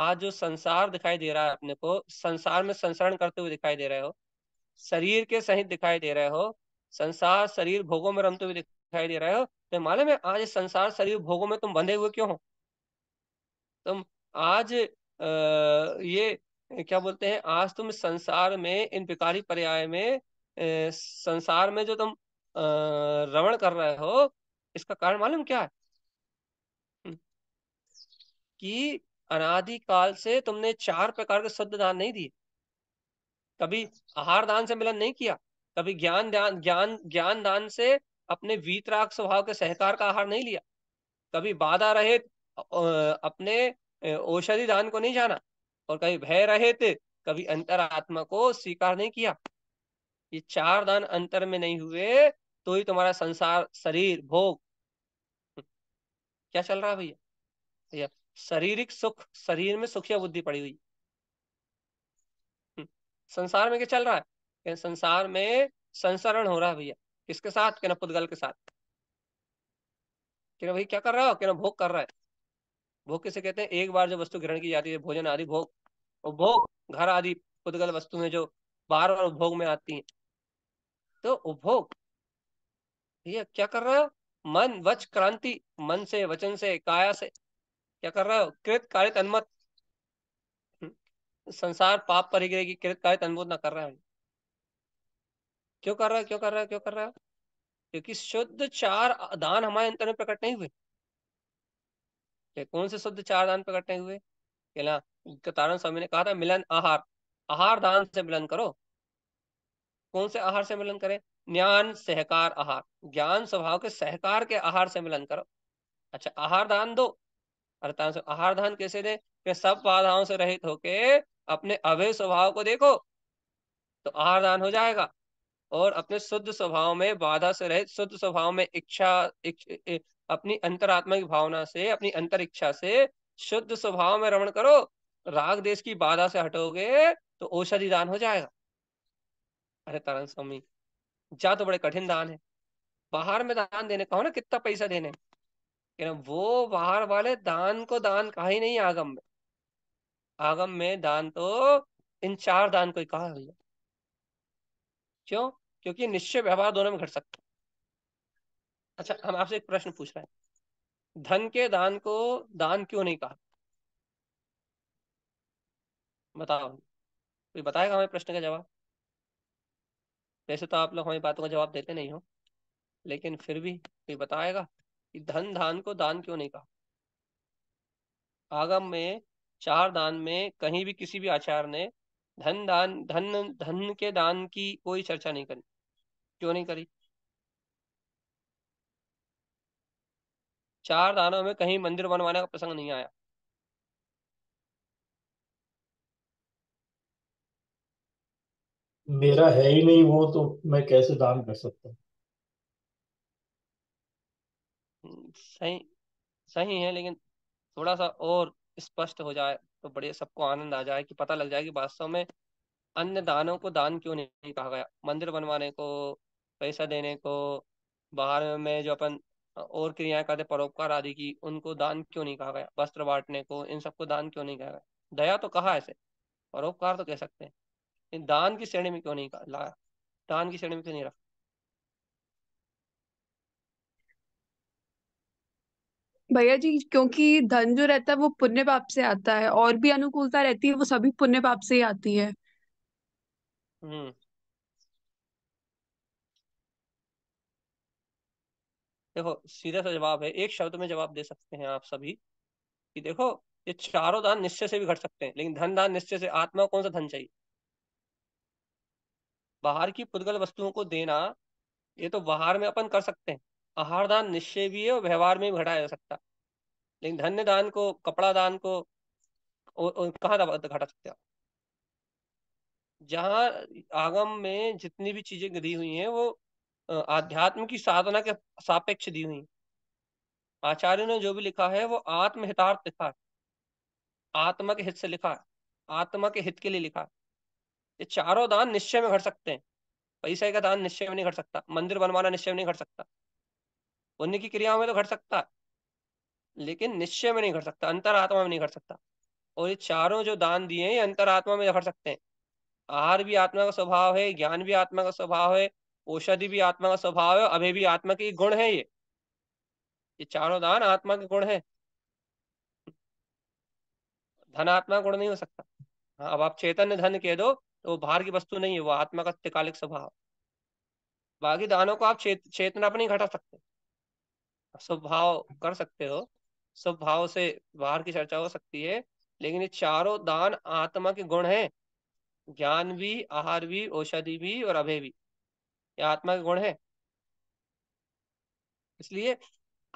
आज जो संसार दिखाई दे रहा है अपने को संसार में संसरण करते हुए दिखाई दे रहे हो शरीर के सहित दिखाई दे रहे हो संसार शरीर भोगों में रमते हुए दिखाई दे रहे हो तो मालूम है आज संसार शरीर भोगों में तुम बंधे हुए क्यों हो तुम आज आ, ये क्या बोलते हैं आज तुम संसार में इन विकारी पर्याय में ए, संसार में जो तुम रमण कर रहे हो इसका कारण मालूम क्या है हम्म। कि अनादिकाल से तुमने चार प्रकार के शुद्ध दान नहीं दिए कभी आहार दान से मिलन नहीं किया कभी ज्ञान ज्ञान ज्ञान दान से अपने वीतराग स्वभाव के सहकार का आहार नहीं लिया कभी बाधा रहित अपने औषधि दान को नहीं जाना और कभी भय रहित कभी अंतरात्मा को स्वीकार नहीं किया ये चार दान अंतर में नहीं हुए तो ही तुम्हारा संसार शरीर भोग हम्म। क्या चल रहा है भैया भैया शारीरिक सुख शरीर में सुखिया बुद्धि पड़ी हुई हम्म। संसार में क्या चल रहा है संसार में संसरण हो रहा है भैया किसके साथ कहना पुद्गल के साथ कहना भाई क्या कर रहा है कहना भोग कर रहा है भोग किसे कहते हैं एक बार जो वस्तु ग्रहण की जाती है भोजन आदि भोग और भोग घर आदि पुद्गल वस्तु में जो बार बार उपभोग में आती है तो उपभोग ये क्या कर रहा है मन वच क्रांति मन से वचन से काया से क्या कर रहा हो कृत कार्य तन्मत हम्म, संसार पाप परिग्रह की कृत कार्य तन्मत ना कर रहा है क्यों कर रहा है क्यों कर रहा है क्यों कर रहा है क्योंकि शुद्ध चार दान हमारे अंतर में प्रकट नहीं हुए कौन से शुद्ध चार दान प्रकट नहीं हुए कहना कतारण स्वामी ने कहा था मिलन आहार आहार दान से मिलन करो कौन से आहार से मिलन करें ज्ञान सहकार आहार ज्ञान स्वभाव के सहकार के आहार से मिलन करो अच्छा आहार दान दो अरे आहार दान कैसे दे कि सब बाधाओं से रहित होके अपने अभय स्वभाव को देखो तो आहार दान हो जाएगा और अपने शुद्ध स्वभाव में बाधा से रहित शुद्ध स्वभाव में इच्छा इक, अपनी अंतरात्मा की भावना से अपनी अंतर इच्छा से शुद्ध स्वभाव में रमण करो राग देश की बाधा से हटोगे तो औषधि दान हो जाएगा अरे तारण स्वामी जा तो बड़े कठिन दान है बाहर में दान देने कहो ना कितना पैसा देने वो बाहर वाले दान को दान कहा ही नहीं आगम में आगम में दान तो इन चार दान को ही कहा क्यों क्योंकि निश्चय व्यवहार दोनों में घट सकता है अच्छा हम आपसे एक प्रश्न पूछ रहे हैं धन के दान को दान क्यों नहीं कहा बताओ कोई बताएगा हमें प्रश्न का जवाब वैसे तो आप लोग हमारी बातों का जवाब देते नहीं हो लेकिन फिर भी कोई बताएगा कि धन दान को दान क्यों नहीं कहा आगम में चार दान में कहीं भी किसी भी आचार्य ने धन दान धन धन के दान की कोई चर्चा नहीं करी क्यों नहीं करी चार दानों में कहीं मंदिर बनवाने का प्रसंग नहीं आया मेरा है ही नहीं वो तो मैं कैसे दान कर सकता सही सही है लेकिन थोड़ा सा और स्पष्ट हो जाए तो बढ़िया सबको आनंद आ जाए कि पता लग जाए कि वास्तव में अन्य दानों को दान क्यों नहीं कहा गया मंदिर बनवाने को पैसा देने को बाहर में जो अपन और क्रियाएं करते परोपकार आदि की उनको दान क्यों नहीं कहा गया वस्त्र बांटने को इन सबको दान क्यों नहीं कहा गया दया तो कहा ऐसे परोपकार तो कह सकते हैं इन दान की श्रेणी में क्यों नहीं लाया दान की श्रेणी में क्यों नहीं रखा भैया जी क्योंकि धन जो रहता है वो पुण्य पाप से आता है और भी अनुकूलता रहती है वो सभी पुण्य पाप से ही आती है हम्म देखो सीधा सा जवाब है एक शब्द में जवाब दे सकते हैं आप सभी कि देखो ये चारों दान निश्चय से भी घट सकते हैं लेकिन धन दान निश्चय से आत्मा कौन सा धन चाहिए बाहर की पुद्गल वस्तुओं को देना ये तो बाहर में अपन कर सकते हैं आहार दान निश्चय भी है और व्यवहार में भी घटाया जा सकता लेकिन धन्य दान को कपड़ा दान को कहाँ घटा सकते हैं जहां आगम में जितनी भी चीजें गदी हुई हैं वो आध्यात्म की साधना के सापेक्ष दी हुई आचार्य ने जो भी लिखा है वो आत्महितार्थ लिखा है आत्मा के हित से लिखा है आत्मा के हित के लिए लिखा ये चारों दान निश्चय में घट सकते हैं पैसे का दान निश्चय में नहीं घट सकता मंदिर बनवाना निश्चय में नहीं घट सकता पुण्य की क्रियाओं में तो घट सकता है लेकिन निश्चय में नहीं घट सकता अंतरात्मा में नहीं घट सकता और ये चारों जो दान दिए हैं ये अंतरात्मा में घट सकते हैं आहार भी आत्मा का स्वभाव है ज्ञान भी आत्मा का स्वभाव है औषधि भी आत्मा का स्वभाव है अभी भी आत्मा के गुण है ये ये चारों दान आत्मा के गुण है धनात्मा गुण नहीं हो सकता हाँ अब आप चैतन्य धन कह दो तो वो बाहर की वस्तु नहीं है वो आत्मा का त्रिकालिक स्वभाव बाकी दानों को आप चेत चेतना पर नहीं घटा सकते स्वभाव कर सकते हो स्वभाव से बाहर की चर्चा हो सकती है लेकिन ये चारों दान आत्मा के गुण है ज्ञान भी आहार भी औषधि भी और अभय भी या आत्मा के गुण है इसलिए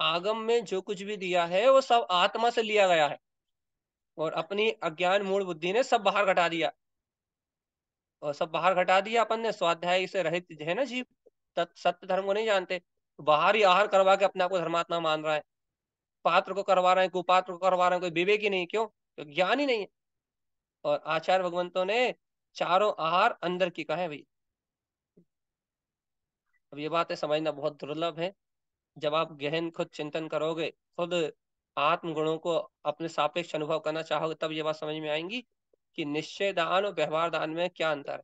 आगम में जो कुछ भी दिया है वो सब आत्मा से लिया गया है और अपनी अज्ञान मूल बुद्धि ने सब बाहर घटा दिया और सब बाहर घटा दिया अपन ने स्वाध्याय से रहित है ना जीव सत्य धर्म को नहीं जानते बाहर ही आहार करवा के अपने आप को धर्मात्मा मान रहा है पात्र को करवा रहे हैं कुपात्र को करवा रहे हैं कोई विवेक ही नहीं क्यों तो ज्ञान ही नहीं है और आचार्य भगवंतों ने चारों आहार अंदर की कहा है भाई अब ये बातें समझना बहुत दुर्लभ है जब आप गहन खुद चिंतन करोगे खुद आत्म गुणों को अपने सापेक्ष अनुभव करना चाहोगे तब ये बात समझ में आएंगी कि निश्चय दान और व्यवहार दान में क्या अंतर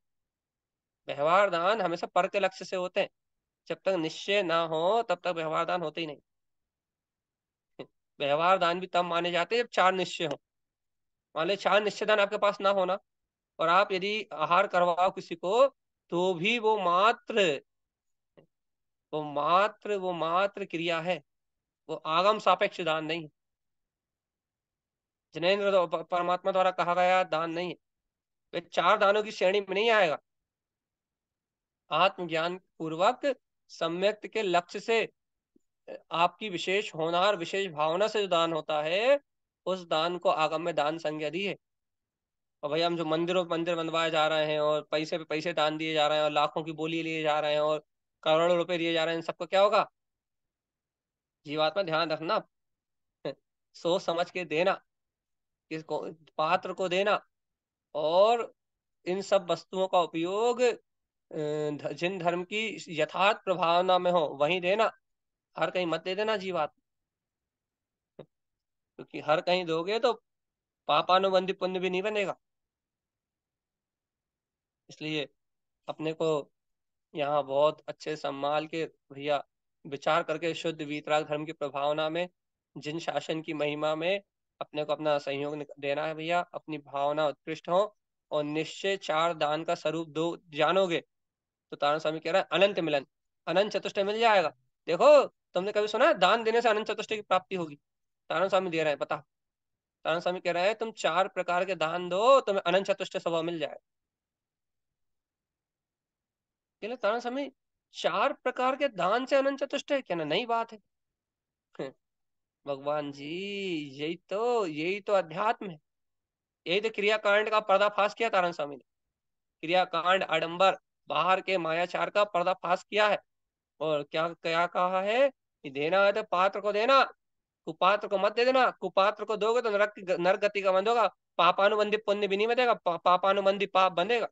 है व्यवहार दान हमेशा पर के लक्ष्य से होते हैं जब तक निश्चय ना हो तब तक व्यवहार दान होते ही नहीं व्यवहार दान भी तब माने जाते हैं जब चार निश्चय हो मान लो चार निश्चय दान आपके पास ना होना और आप यदि आहार करवाओ किसी को तो भी वो मात्र वो मात्र वो मात्र क्रिया है वो आगम सापेक्ष दान नहीं है जनेन्द्र तो परमात्मा द्वारा कहा गया दान नहीं है वे चार दानों की श्रेणी में नहीं आएगा आत्मज्ञान पूर्वक सम्यक्त के लक्ष्य से आपकी विशेष होनार विशेष भावना से जो दान होता है उस दान को आगम में दान संज्ञा दी है और भैया हम जो मंदिरों मंदिर बनवाए जा रहे हैं और पैसे पे पैसे दान दिए जा रहे हैं और लाखों की बोली लिए जा रहे हैं और करोड़ों रुपए दिए जा रहे हैं इन सबको क्या होगा जीवात्मा ध्यान रखना *laughs* सोच समझ के देना किसको पात्र को देना और इन सब वस्तुओं का उपयोग जिन धर्म की यथार्थ प्रभावना में हो वही देना हर कहीं मत दे देना जीवात्मा *laughs* क्योंकि तो हर कहीं दोगे तो पापानुबंधी पुण्य भी नहीं बनेगा इसलिए अपने को यहाँ बहुत अच्छे संभाल के भैया विचार करके शुद्ध वीतराग धर्म की प्रभावना में जिन शासन की महिमा में अपने को अपना सहयोग देना है भैया अपनी भावना उत्कृष्ट हो और निश्चय चार दान का स्वरूप दो जानोगे तो तारण स्वामी कह रहा है अनंत मिलन अनंत चतुष्टय मिल जाएगा देखो तुमने कभी सुना दान देने से अनंत चतुष्टय की प्राप्ति होगी तारण स्वामी दे रहे हैं पता तारण स्वामी कह रहे हैं तुम चार प्रकार के दान दो तुम्हें अनंत चतुष्ट स्वभाव मिल जाएगा केले तारण समय चार प्रकार के दान से अनंत चतुष्ट है कहना नई बात है हम्म। भगवान जी यही तो यही तो अध्यात्म है यही तो क्रियाकांड का पर्दाफाश किया तारण स्वामी ने क्रियाकांड आडंबर बाहर के मायाचार का पर्दाफाश किया है और क्या क्या कहा है कि देना है तो पात्र को देना कुपात्र को मत दे देना कुपात्र को दोगे तो नरक नर गति का बंद होगा पापानुबंधी पुण्य भी नहीं बनेगा पा, पापानुबंधी पाप बनेगा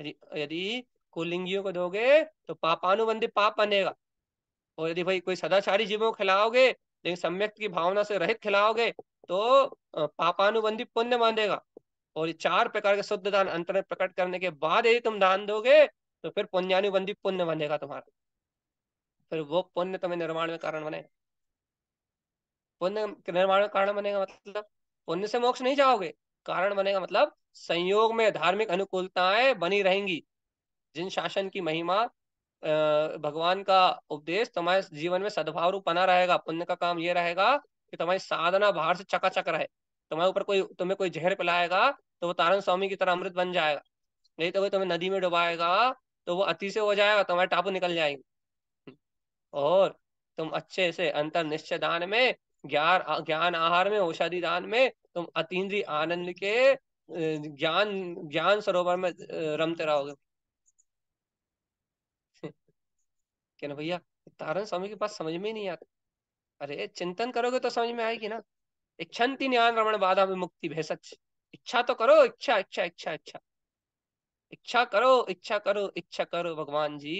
यदि यदि कुलिंगियों को दोगे तो पापानुबंधी पाप बनेगा और यदि भाई कोई सदाचारी जीवों को खिलाओगे लेकिन सम्यक की भावना से रहित खिलाओगे तो पापानुबंधी पुण्य बांधेगा और ये चार प्रकार के शुद्ध दान अंतर में प्रकट करने के बाद यदि तुम दान दोगे तो फिर पुण्यानुबंधी पुण्य बनेगा तुम्हारा फिर वो पुण्य तुम्हें निर्माण में कारण बनेगा पुण्य निर्माण में कारण बनेगा मतलब पुण्य से मोक्ष नहीं जाओगे कारण बनेगा मतलब संयोग में धार्मिक अनुकूलताएं बनी रहेंगी जिन शासन की महिमा भगवान का उपदेश तुम्हारे जीवन में सद्भाव रूप बना रहेगा पुण्य का काम ये रहेगा कि तुम्हारी साधना बाहर से चकाचक रहे तुम्हारे ऊपर कोई तुम्हें कोई जहर पिलाएगा तो वो तारण स्वामी की तरह अमृत बन जाएगा नहीं तो वो तुम्हें नदी में डुबाएगा तो वो अति से हो जाएगा तुम्हारे टापू निकल जाएंगे और तुम अच्छे से अंतर निश्चय दान में ज्ञान ज्ञान आहार में औषधि दान में तुम अतीन्द्रीय आनंद के ज्ञान ज्ञान सरोवर में रमते रहोगे कहना भैया तारण स्वामी के पास समझ में नहीं आता अरे चिंतन करोगे तो समझ में आएगी ना इच्छन्ति ज्ञान रमण बाधा में मुक्ति भय सच इच्छा तो करो इच्छा इच्छा इच्छा इच्छा इच्छा करो इच्छा करो इच्छा करो भगवान जी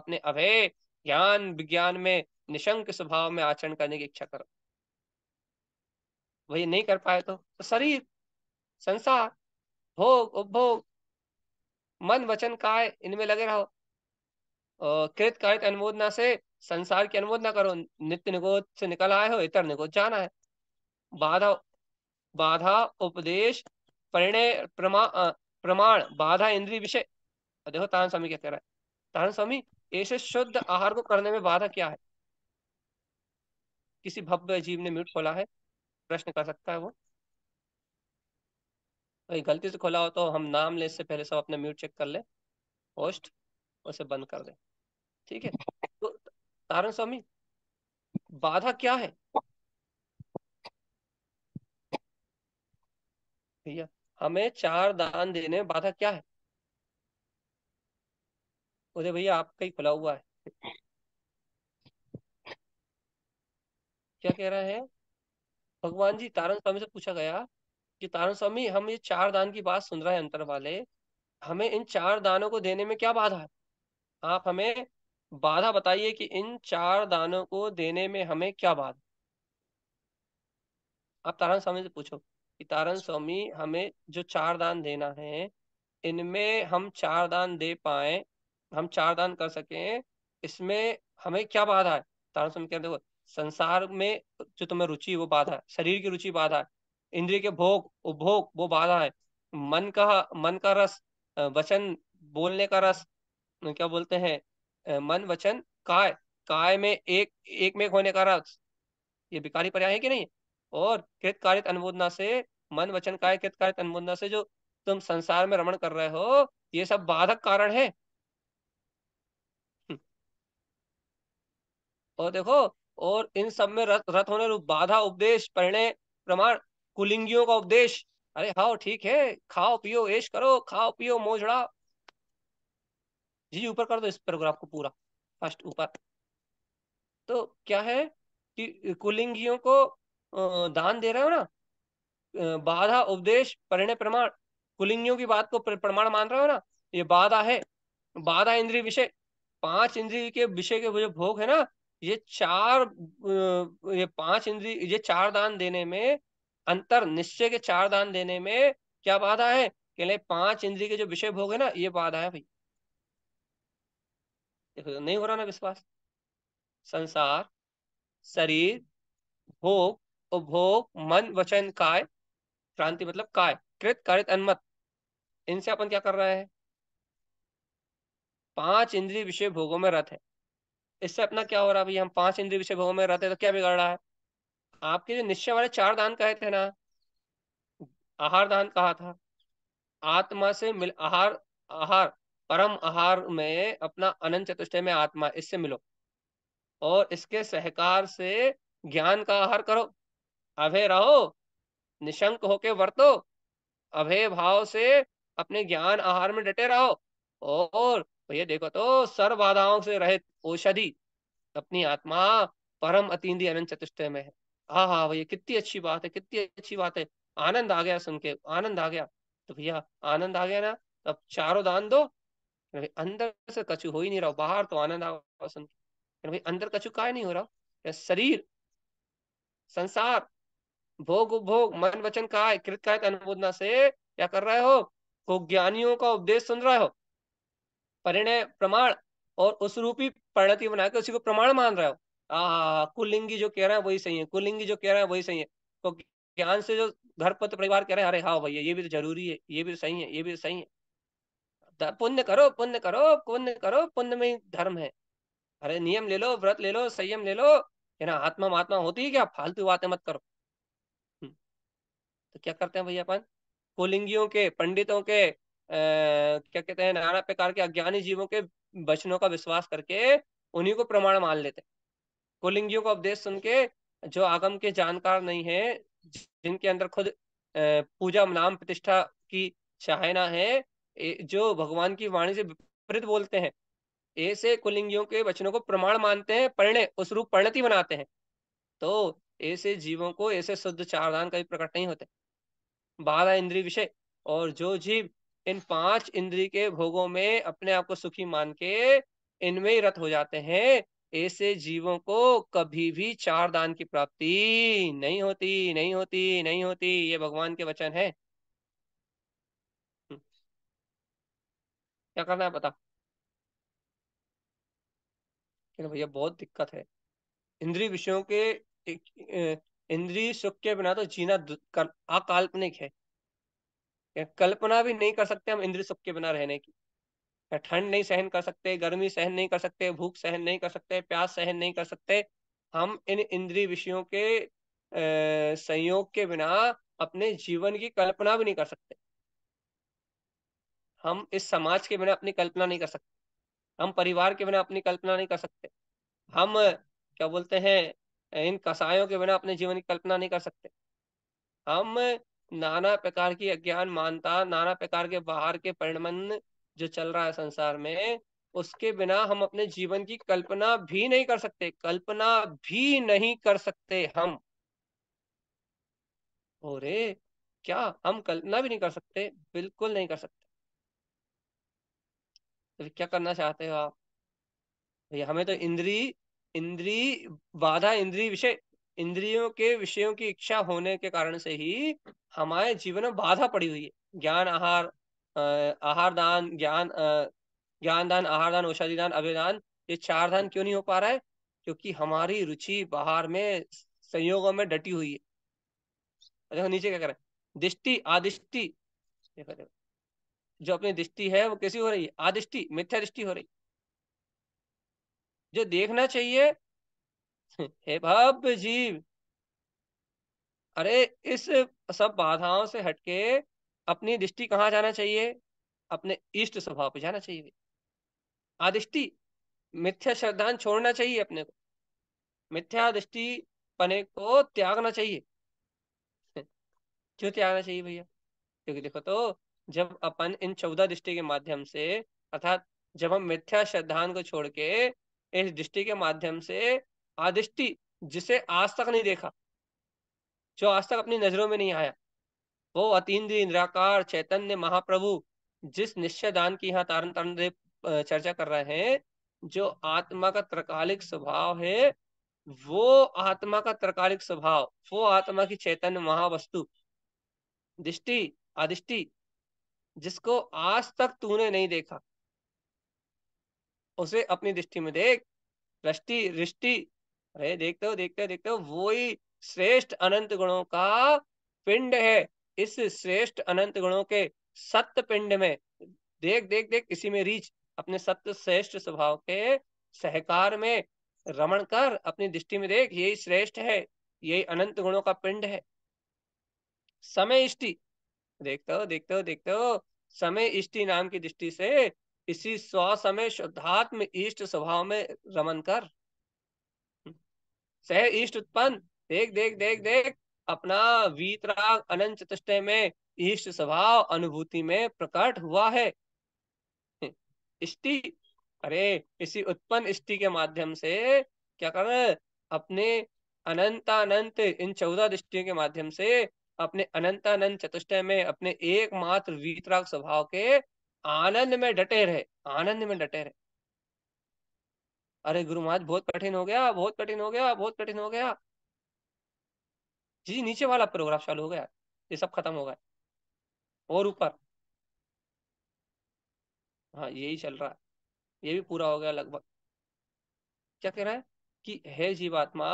अपने अभय ज्ञान विज्ञान में निशंक स्वभाव में आचरण करने की इच्छा करो वही नहीं कर पाए तो, तो शरीर संसार भोग उपभोग मन वचन काय इनमें लगे रहो कृत कृत अनुमोदना से संसार की अनुमोदना करो नित्य निगोद से निकल आए हो इतर निगोद जाना है बाधा बाधा उपदेश परिणय प्रमा प्रमाण बाधा इंद्रिय विषय देखो तारण स्वामी क्या कह रहा है तारण स्वामी ऐसे शुद्ध आहार को करने में बाधा क्या है किसी भव्य जीव ने म्यूट खोला है प्रश्न कर सकता है वो भाई गलती से खोला हो तो हम नाम ले इससे पहले सब अपने म्यूट चेक कर ले होस्ट उसे बंद कर दें ठीक है तो तारण स्वामी बाधा क्या है भैया हमें चार दान देने में बाधा क्या है उदय भैया आपका ही खुला हुआ है क्या कह रहा है भगवान जी तारण स्वामी से पूछा गया कि तारण स्वामी हम ये चार दान की बात सुन रहे हैं अंतर वाले हमें इन चार दानों को देने में क्या बाधा है आप हमें बाधा बताइए कि इन चार दानों को देने में हमें क्या बाधा आप तारण स्वामी से पूछो कि तारण स्वामी हमें जो चार दान देना है इनमें हम चार दान दे पाए हम चार दान कर सके इसमें हमें क्या बाधा है तारण स्वामी कहते देखो संसार में जो तुम्हें रुचि वो बाधा है शरीर की रुचि बाधा है इंद्रिय के भोग उपभोग वो बाधा है मन का मन का रस वचन बोलने का रस क्या बोलते हैं मन वचन काय काय में एक एक में होने का रस ये भिकारी पर्याय है कि नहीं और कृत कारित अनुमोदना से मन वचन काय कृत कारित अनुमोदना से जो तुम संसार में रमण कर रहे हो ये सब बाधक कारण है हम्म। और देखो और इन सब में रथ रथ होने रूप बाधा उपदेश परिणय प्रमाण कुलिंगियों का उपदेश अरे हाँ ठीक है खाओ पियो ऐश करो खाओ पियो मोजड़ा जी ऊपर कर दो इस पैराग्राफ को पूरा फर्स्ट ऊपर तो क्या है कि कुलिंगियों को दान दे रहे हो ना बाधा उपदेश परिणय प्रमाण कुलिंगियों की बात को प्रमाण मान रहे हो ना ये बाधा है बाधा इंद्रिय विषय पांच इंद्रिय के विषय के जो भोग है ना ये चार ये पांच इंद्रिय ये चार दान देने में अंतर निश्चय के चार दान देने में क्या बाधा है कहले पांच इंद्रिय के जो विषय भोग है ना ये बाधा है भाई देखो नहीं हो रहा ना विश्वास संसार शरीर भोग उपभोग मन वचन काय क्रांति मतलब काय कृत कारित अनमत इनसे अपन क्या कर रहे हैं पांच इंद्रिय विषय भोगों में रथ है इससे अपना क्या हो रहा है भैया हम पांच इंद्रिय विषय भोगों में रहते तो क्या बिगड़ रहा है आपके जो निश्चय वाले चार दान कहे थे ना आहार दान कहा था आत्मा से मिल आहार आहार परम आहार में अपना अनंत चतुष्टय में आत्मा इससे मिलो और इसके सहकार से ज्ञान का आहार करो अभय रहो निशंक होके वर्तो अभय भाव से अपने ज्ञान आहार में डटे रहो और भैया देखो तो सर्व बाधाओं से रहित औषधि अपनी आत्मा परम अतीन्द्रीय अनंत चतुष्टय में है हाँ हाँ भैया कितनी अच्छी बात है कितनी अच्छी बात है आनंद आ गया सुन के आनंद आ गया तो भैया आनंद आ गया ना अब चारों दान दो भाई अंदर से कछु हो ही नहीं रहा बाहर तो आनंद आवा भाई अंदर कछु का नहीं हो रहा शरीर संसार भोग उपभोग मन वचन काय कृत काय तो अनुबोधना से क्या कर रहे हो को ज्ञानियों का उपदेश सुन रहे हो परिणय प्रमाण और उस रूपी परिणति बनाकर उसी को प्रमाण मान रहे हो आ कुलिंगी जो कह रहे हैं वही सही है कुलिंगी जो कह रहे हैं वही सही है तो ज्ञान से जो घर पर परिवार कह रहे हैं अरे हाँ भैया ये भी तो जरूरी है ये भी सही है ये भी सही है पुण्य करो पुण्य करो पुण्य करो पुण्य में धर्म है अरे नियम ले लो व्रत ले लो संयम ले लो है ना आत्मा महात्मा होती है क्या फालतू बातें मत करो हम्म। तो क्या करते हैं भैया अपन कोलिंगियों के पंडितों के आ, क्या कहते हैं नाना प्रकार के अज्ञानी जीवों के वचनों का विश्वास करके उन्हीं को प्रमाण मान लेते हैं कोलिंगियों का उपदेश सुन के जो आगम के जानकार नहीं है जिनके अंदर खुद पूजा नाम प्रतिष्ठा की चाहना है जो भगवान की वाणी से विपरीत बोलते हैं ऐसे कुलिंगियों के वचनों को प्रमाण मानते हैं परिणय उस रूप परिणति बनाते हैं तो ऐसे जीवों को ऐसे शुद्ध चारदान कभी प्रकट नहीं होते बारह इंद्रिय विषय और जो जीव इन पांच इंद्रिय के भोगों में अपने आप को सुखी मान के इनमें ही रत हो जाते हैं ऐसे जीवों को कभी भी चार दान की प्राप्ति नहीं होती नहीं होती नहीं होती ये भगवान के वचन है क्या करना है बता लेकिन भैया बहुत दिक्कत है इंद्रिय विषयों के इंद्रिय सुख के बिना तो जीना अकाल्पनिक है कल्पना भी नहीं कर सकते हम इंद्रिय सुख के बिना रहने की ठंड नहीं सहन कर सकते गर्मी सहन नहीं कर सकते भूख सहन नहीं कर सकते प्यास सहन नहीं कर सकते हम इन इंद्रिय विषयों के संयोग के बिना अपने जीवन की कल्पना भी नहीं कर सकते हम इस समाज के बिना अपनी कल्पना नहीं कर सकते हम परिवार के बिना अपनी कल्पना नहीं कर सकते हम क्या बोलते हैं इन कसायों के बिना अपने जीवन की कल्पना नहीं कर सकते हम नाना प्रकार की अज्ञान मानता नाना प्रकार के बाहर के परिणमन जो चल रहा है संसार में उसके बिना हम अपने जीवन की कल्पना भी नहीं कर सकते कल्पना भी नहीं कर सकते हम और क्या हम कल्पना भी नहीं कर सकते बिल्कुल नहीं कर सकते तो क्या करना चाहते हो आप भैया हमें तो इंद्री इंद्री बाधा इंद्री विषय इंद्रियों के विषयों की इच्छा होने के कारण से ही हमारे जीवन में बाधा पड़ी हुई है ज्ञान आहार आहार दान ज्ञान ज्ञान दान आहार दान औषधि दान अभिदान ये चार दान क्यों नहीं हो पा रहा है क्योंकि हमारी रुचि बाहर में संयोगों में डटी हुई है देखो अच्छा, नीचे क्या करें दिष्टि आदिष्टि देखो देखो जो अपनी दृष्टि है वो कैसी हो रही है आदिष्टि मिथ्या दृष्टि हो रही जो देखना चाहिए *laughs* हे भव्य जीव अरे इस सब बाधाओं से हटके अपनी दृष्टि कहाँ जाना चाहिए अपने इष्ट स्वभाव पे जाना चाहिए आदिष्टि मिथ्या श्रद्धान छोड़ना चाहिए अपने को मिथ्या दृष्टि पने को त्यागना चाहिए *laughs* क्यों त्यागना चाहिए भैया क्योंकि देखो तो जब अपन इन चौदह दृष्टि के माध्यम से अर्थात जब हम मिथ्या श्रद्धान को छोड़ के इस दृष्टि के माध्यम से आदिष्टि जिसे आज तक नहीं देखा जो आज तक अपनी नजरों में नहीं आया वो अतीन्द्र इंद्राकार चैतन्य महाप्रभु जिस निश्चय दान की यहाँ तारण तारण चर्चा कर रहे हैं जो आत्मा का त्रकालिक स्वभाव है वो आत्मा का त्रकालिक स्वभाव वो आत्मा की चैतन्य महावस्तु दृष्टि अदिष्टि जिसको आज तक तूने नहीं देखा उसे अपनी दृष्टि में देख दृष्टि रिष्टि अरे देखते हो देखते हो देखते हो वो ही श्रेष्ठ अनंत गुणों का पिंड है इस श्रेष्ठ अनंत गुणों के सत्य पिंड में देख देख देख इसी में रीच अपने सत्य श्रेष्ठ स्वभाव के सहकार में रमण कर अपनी दृष्टि में देख यही श्रेष्ठ है यही अनंत गुणों का पिंड है समय इष्टि देखते हो देखते हो देखते हो समय इष्टि नाम की दृष्टि से इसी स्व समय शुद्धात्म इष्ट स्वभाव में रमन कर सह इष्ट उत्पन्न देख देख देख देख अपना वीतराग अनंत चतुष्टय में इष्ट स्वभाव अनुभूति में प्रकट हुआ है इष्टि अरे इसी उत्पन्न इष्टि के माध्यम से क्या कर अपने अनंतानंत इन चौदह दृष्टियों के माध्यम से अपने अनंतानंद चतुष्टय में अपने एकमात्र वीतराग स्वभाव के आनंद में डटे रहे आनंद में डटे रहे अरे गुरु महाराज बहुत कठिन हो गया बहुत कठिन हो गया बहुत कठिन हो गया जी नीचे वाला प्रोग्राफ चालू हो गया ये सब खत्म हो गया और ऊपर हाँ यही चल रहा है ये भी पूरा हो गया लगभग क्या कह रहा है कि हे जीवात्मा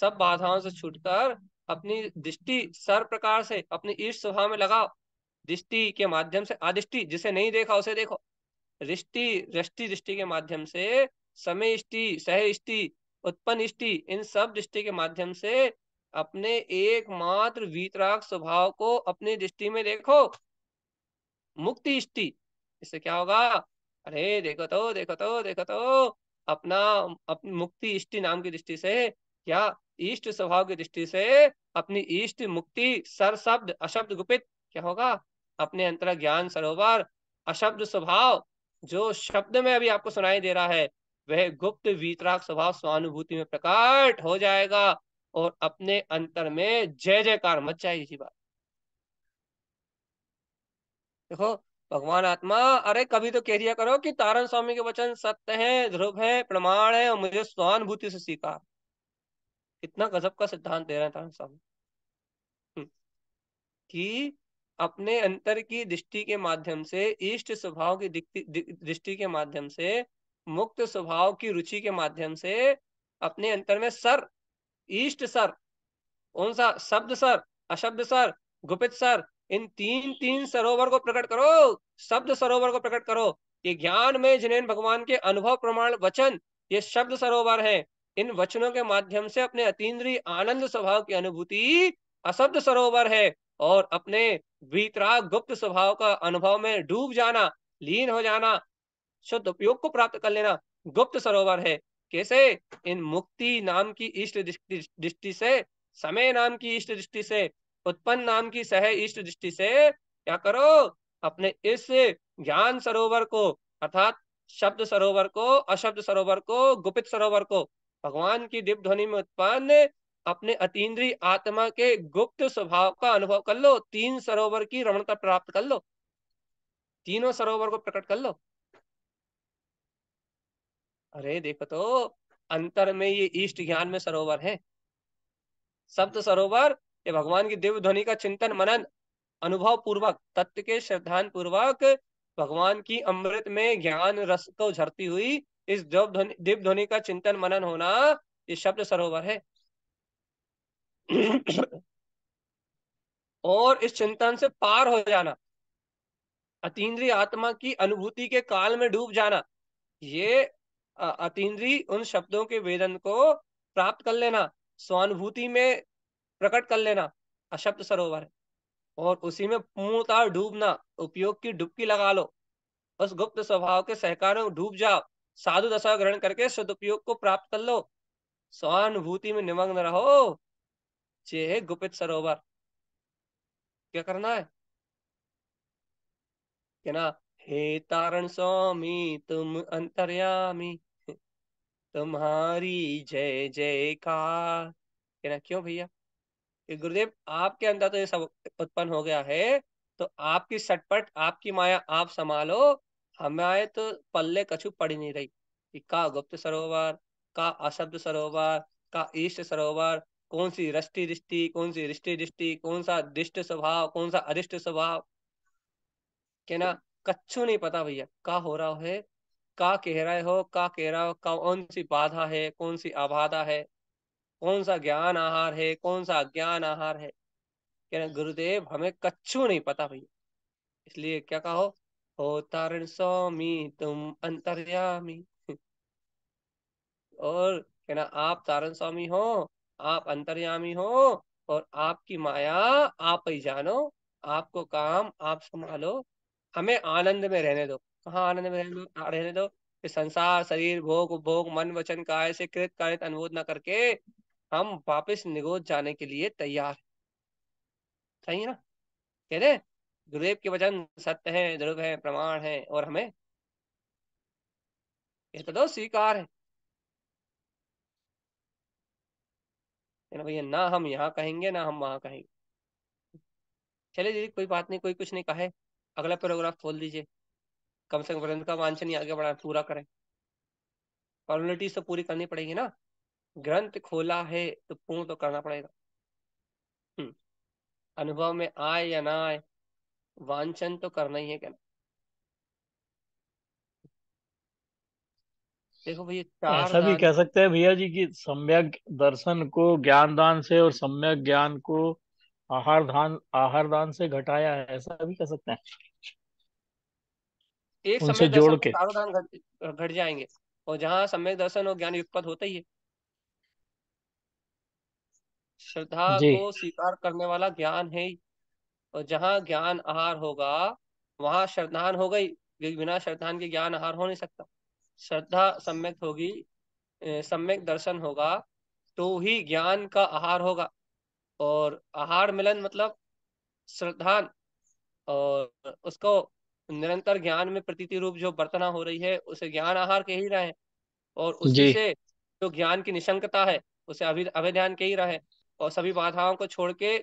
सब बाधाओं से छूटकर अपनी दृष्टि सर्व प्रकार से अपनी ईष्ट स्वभाव में लगाओ दृष्टि के माध्यम से आदिष्टि जिसे नहीं देखा उसे देखो रिष्टि दृष्टि दृष्टि के माध्यम से समय इष्टि सह इष्टि उत्पन्न इष्टि इन सब दृष्टि के माध्यम से अपने एकमात्र वीतराग स्वभाव को अपनी दृष्टि में देखो मुक्ति इष्टि इससे क्या होगा अरे देखो तो देखो तो देखो तो अपना अपनी मुक्ति इष्टि नाम की दृष्टि से क्या ईष्ट स्वभाव की दृष्टि से अपनी इष्ट मुक्ति सर शब्द अशब्द गुपित क्या होगा अपने अंतर ज्ञान सरोवर अशब्द स्वभाव जो शब्द में अभी आपको सुनाई दे रहा है वह गुप्त वीतराग स्वभाव स्वानुभूति में प्रकट हो जाएगा और अपने अंतर में जय जयकार मच जाएगी इसी बात देखो भगवान आत्मा अरे कभी तो कह दिया करो कि तारण स्वामी के वचन सत्य है ध्रुव है प्रमाण है और मुझे स्वानुभूति से स्वीकार इतना गजब का सिद्धांत दे रहे हैं तारण साहब हम्म। कि अपने अंतर की दृष्टि के माध्यम से इष्ट स्वभाव की दृष्टि के माध्यम से मुक्त स्वभाव की रुचि के माध्यम से अपने अंतर में सर इष्ट सर कौन सा शब्द सर अशब्द सर गुपित सर इन तीन तीन सरोवर को प्रकट करो शब्द सरोवर को प्रकट करो ये ज्ञान में जिन्हें भगवान के अनुभव प्रमाण वचन ये शब्द सरोवर है इन वचनों के माध्यम से अपने अतीन्द्रीय आनंद स्वभाव की अनुभूति अशब्द सरोवर है और अपने वीतराग गुप्त स्वभाव का अनुभव में डूब जाना लीन हो जाना शुद्ध उपयोग को प्राप्त कर लेना गुप्त सरोवर है कैसे इन मुक्ति नाम की इष्ट दृष्टि से समय नाम की इष्ट दृष्टि से उत्पन्न नाम की सह इष्ट दृष्टि से क्या करो अपने इस ज्ञान सरोवर को अर्थात शब्द सरोवर को अशब्द सरोवर को गुपित सरोवर को भगवान की दिव्य ध्वनि में उत्पन्न अपने अतीन्द्रीय आत्मा के गुप्त स्वभाव का अनुभव कर लो तीन सरोवर की रमणता प्राप्त कर लो तीनों सरोवर को प्रकट कर लो अरे देखो तो अंतर में ये ईष्ट ज्ञान में सरोवर है शब्द सरोवर ये भगवान की दिव्य ध्वनि का चिंतन मनन अनुभव पूर्वक तत्व के श्रद्धान पूर्वक भगवान की अमृत में ज्ञान रस को झरती हुई इस दीप ध्वनि का चिंतन मनन होना ये शब्द सरोवर है *coughs* और इस चिंतन से पार हो जाना अतीन्द्रीय आत्मा की अनुभूति के काल में डूब जाना ये अतीन्द्रीय उन शब्दों के वेदन को प्राप्त कर लेना स्वानुभूति में प्रकट कर लेना अशब्द सरोवर है और उसी में पूर्णता डूबना उपयोग की डुबकी लगा लो उस गुप्त स्वभाव के सहकार में डूब जाओ साधु दशा ग्रहण करके सदुपयोग को प्राप्त कर लो स्वानुभूति में निमग्न रहो जे गुपित सरोवर क्या करना है क्या ना हे तारण स्वामी तुम अंतर्यामी तुम्हारी जय जय का क्यों भैया गुरुदेव आपके अंदर तो ये सब उत्पन्न हो गया है तो आपकी सटपट आपकी माया आप संभालो हमारे तो पल्ले कछु पड़ी नहीं रही कि का गुप्त सरोवर का अशब्द सरोवर का ईष्ट सरोवर कौन सी रष्टि दृष्टि कौन सी रिष्टि दृष्टि कौन सा दिष्ट स्वभाव कौन सा अरिष्ट स्वभाव के ना कछु नहीं पता भैया का हो रहा है का कह रहे हो का कह रहा हो कौन सी बाधा है कौन सी अबाधा है कौन सा ज्ञान आहार है कौन सा ज्ञान आहार है कहना गुरुदेव हमें कच्छू नहीं पता भैया इसलिए क्या कहो ओ तारण स्वामी तुम अंतर्यामी और कहना आप तारण स्वामी हो आप अंतर्यामी हो और आपकी माया आप ही जानो आपको काम आप संभालो हमें आनंद में रहने दो कहाँ आनंद में रहने दो रहने दो कि संसार शरीर भोग भोग मन वचन काय से कृत कार्य अनुबोध न करके हम वापस निगोद जाने के लिए तैयार सही है ना कह रहे गुरुदेव के वचन सत्य है ध्रुव है प्रमाण है और हमें इसका तो स्वीकार है भैया ना हम यहाँ कहेंगे ना हम वहां कहेंगे चले दीदी कोई बात नहीं कोई कुछ नहीं कहे अगला पैराग्राफ खोल दीजिए कम से कम ग्रंथ का वांछन ही आगे बढ़ा पूरा करें फॉर्मेलिटीज तो पूरी करनी पड़ेगी ना ग्रंथ खोला है तो पूर्ण तो करना पड़ेगा हम्म। अनुभव में आए या ना आए वांछन तो करना ही है क्या देखो भैया ऐसा भी कह सकते हैं भैया जी कि सम्यक दर्शन को ज्ञान दान से और सम्यक ज्ञान को आहार दान आहार दान से घटाया है ऐसा भी कह सकते हैं एक उनसे जोड़ के घट जाएंगे और जहाँ सम्यक दर्शन और ज्ञान युक्त होता ही है श्रद्धा को स्वीकार करने वाला ज्ञान है ही और तो जहाँ ज्ञान आहार होगा वहां श्रद्धान हो गई बिना श्रद्धान के ज्ञान आहार हो नहीं सकता श्रद्धा सम्यक होगी सम्यक दर्शन होगा तो ही ज्ञान का आहार होगा और आहार मिलन मतलब श्रद्धान और उसको निरंतर ज्ञान में प्रतीति रूप जो बर्तना हो रही है उसे ज्ञान आहार के ही रहे और उसी से जो ज्ञान की निशंकता है उसे अभी अभिध्यान के ही रहे और सभी बाधाओं को छोड़ के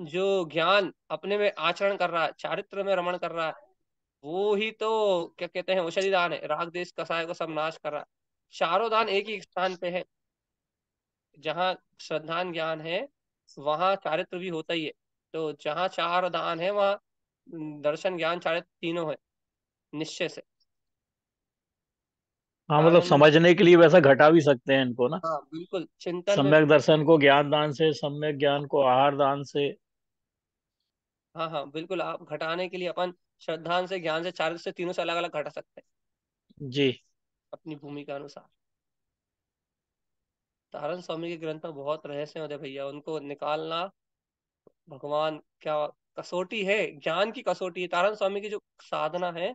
जो ज्ञान अपने में आचरण कर रहा है चारित्र में रमण कर रहा है वो ही तो क्या कहते हैं औषधि दान है राग देश कसाय को सब नाश कर रहा है चारों दान एक ही स्थान पे है जहाँ श्रद्धान ज्ञान है वहाँ चारित्र भी होता ही है तो जहाँ चार दान है वहाँ हम्म, दर्शन ज्ञान चारित्र तीनों है निश्चय से हाँ मतलब हाँ, समझने के लिए वैसा घटा भी सकते हैं इनको ना हाँ बिल्कुल चिंतन सम्यक दर्शन को ज्ञान दान से सम्यक ज्ञान को आहार दान से हाँ हाँ बिल्कुल आप घटाने के लिए अपन श्रद्धान से ज्ञान से चार से तीनों से अलग अलग घटा सकते हैं जी अपनी भूमि के अनुसार तारण स्वामी के ग्रंथ में बहुत रहस्य होते भैया उनको निकालना भगवान क्या कसौटी है ज्ञान की कसौटी है तारण स्वामी की जो साधना है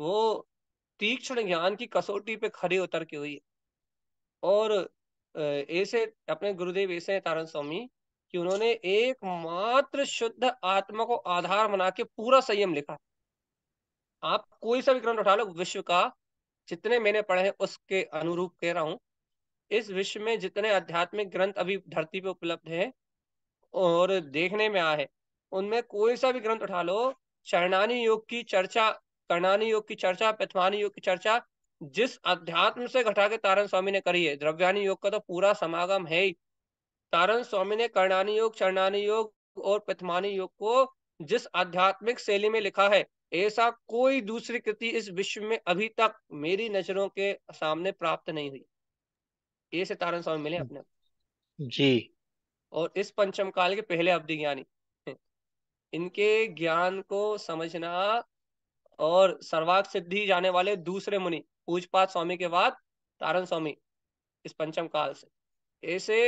वो तीक्ष्ण ज्ञान की कसौटी पे खड़े उतर के हुई और ऐसे अपने गुरुदेव ऐसे हैं तारण स्वामी कि उन्होंने एकमात्र शुद्ध आत्मा को आधार बना के पूरा संयम लिखा आप कोई सा भी ग्रंथ उठा लो विश्व का जितने मैंने पढ़े हैं उसके अनुरूप कह रहा हूं इस विश्व में जितने आध्यात्मिक ग्रंथ अभी धरती पे उपलब्ध हैं और देखने में आए उनमें कोई सा भी ग्रंथ उठा लो शरणानी योग की चर्चा कर्णानी योग की चर्चा पृथ्वानी योग की चर्चा जिस अध्यात्म से घटा के तारण स्वामी ने करी है द्रव्यानी योग का तो पूरा समागम है ही तारण स्वामी ने कर्णानी योग चरणानी योग और पृथ्वानी योग को जिस आध्यात्मिक शैली में लिखा है ऐसा कोई दूसरी कृति इस विश्व में अभी तक मेरी नजरों के सामने प्राप्त नहीं हुई ऐसे तारण स्वामी मिले अपने जी और इस पंचम काल के पहले अवधि ज्ञानी इनके ज्ञान को समझना और सर्वाग सिद्धि जाने वाले दूसरे मुनि पूजपात स्वामी के बाद तारण स्वामी इस पंचम काल से ऐसे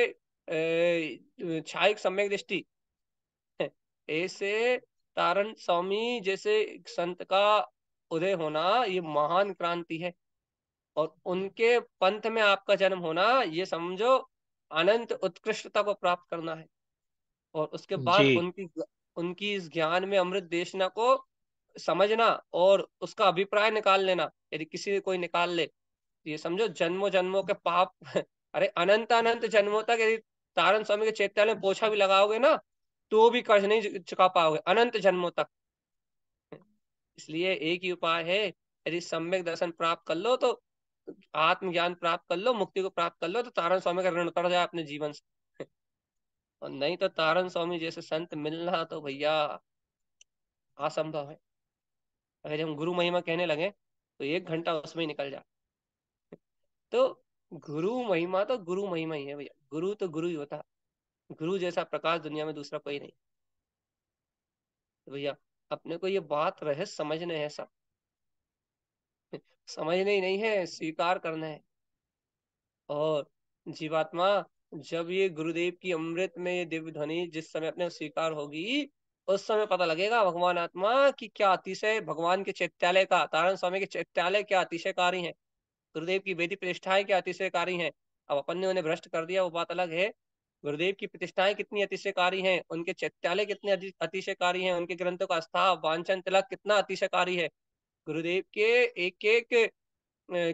छायिक सम्यक दृष्टि *laughs* ऐसे तारण स्वामी जैसे संत का उदय होना ये महान क्रांति है और उनके पंथ में आपका जन्म होना ये समझो अनंत उत्कृष्टता को प्राप्त करना है और उसके बाद उनकी उनकी इस ज्ञान में अमृत देशना को समझना और उसका अभिप्राय निकाल लेना यदि किसी कोई निकाल ले ये समझो जन्मों जन्मों के पाप *laughs* अरे अनंत अनंत जन्मों तक यदि तारण स्वामी के चैत्या में पोछा भी लगाओगे ना तो भी कर्ज नहीं चुका पाओगे अनंत जन्मों तक इसलिए एक ही उपाय है यदि सम्यक दर्शन प्राप्त कर लो तो आत्मज्ञान प्राप्त कर लो मुक्ति को प्राप्त कर लो तो तारण स्वामी का ऋण उतर जाए अपने जीवन से *laughs* और नहीं तो तारण स्वामी जैसे संत मिलना तो भैया असंभव है अगर हम गुरु महिमा कहने लगे तो एक घंटा उसमें ही निकल जा तो गुरु महिमा तो गुरु महिमा ही है भैया गुरु तो गुरु ही होता गुरु जैसा प्रकाश दुनिया में दूसरा कोई नहीं तो भैया अपने को ये बात रहस्य समझने है सब समझने ही नहीं है स्वीकार करना है और जीवात्मा जब ये गुरुदेव की अमृत में ये दिव्य ध्वनि जिस समय अपने स्वीकार होगी उस समय पता लगेगा भगवान आत्मा की क्या अतिशय भगवान के चैत्यालय का तारण स्वामी के चैत्यालय क्या अतिशयकारी है गुरुदेव की वेदी प्रतिष्ठाएं क्या अतिशयकारी है अब अपन ने उन्हें भ्रष्ट कर दिया वो बात अलग है गुरुदेव की प्रतिष्ठाएं कितनी अतिशयकारी हैं उनके चैत्यालय कितने अतिशयकारी हैं उनके ग्रंथों का आस्था वांछन तिलक कितना अतिशयकारी है गुरुदेव के एक एक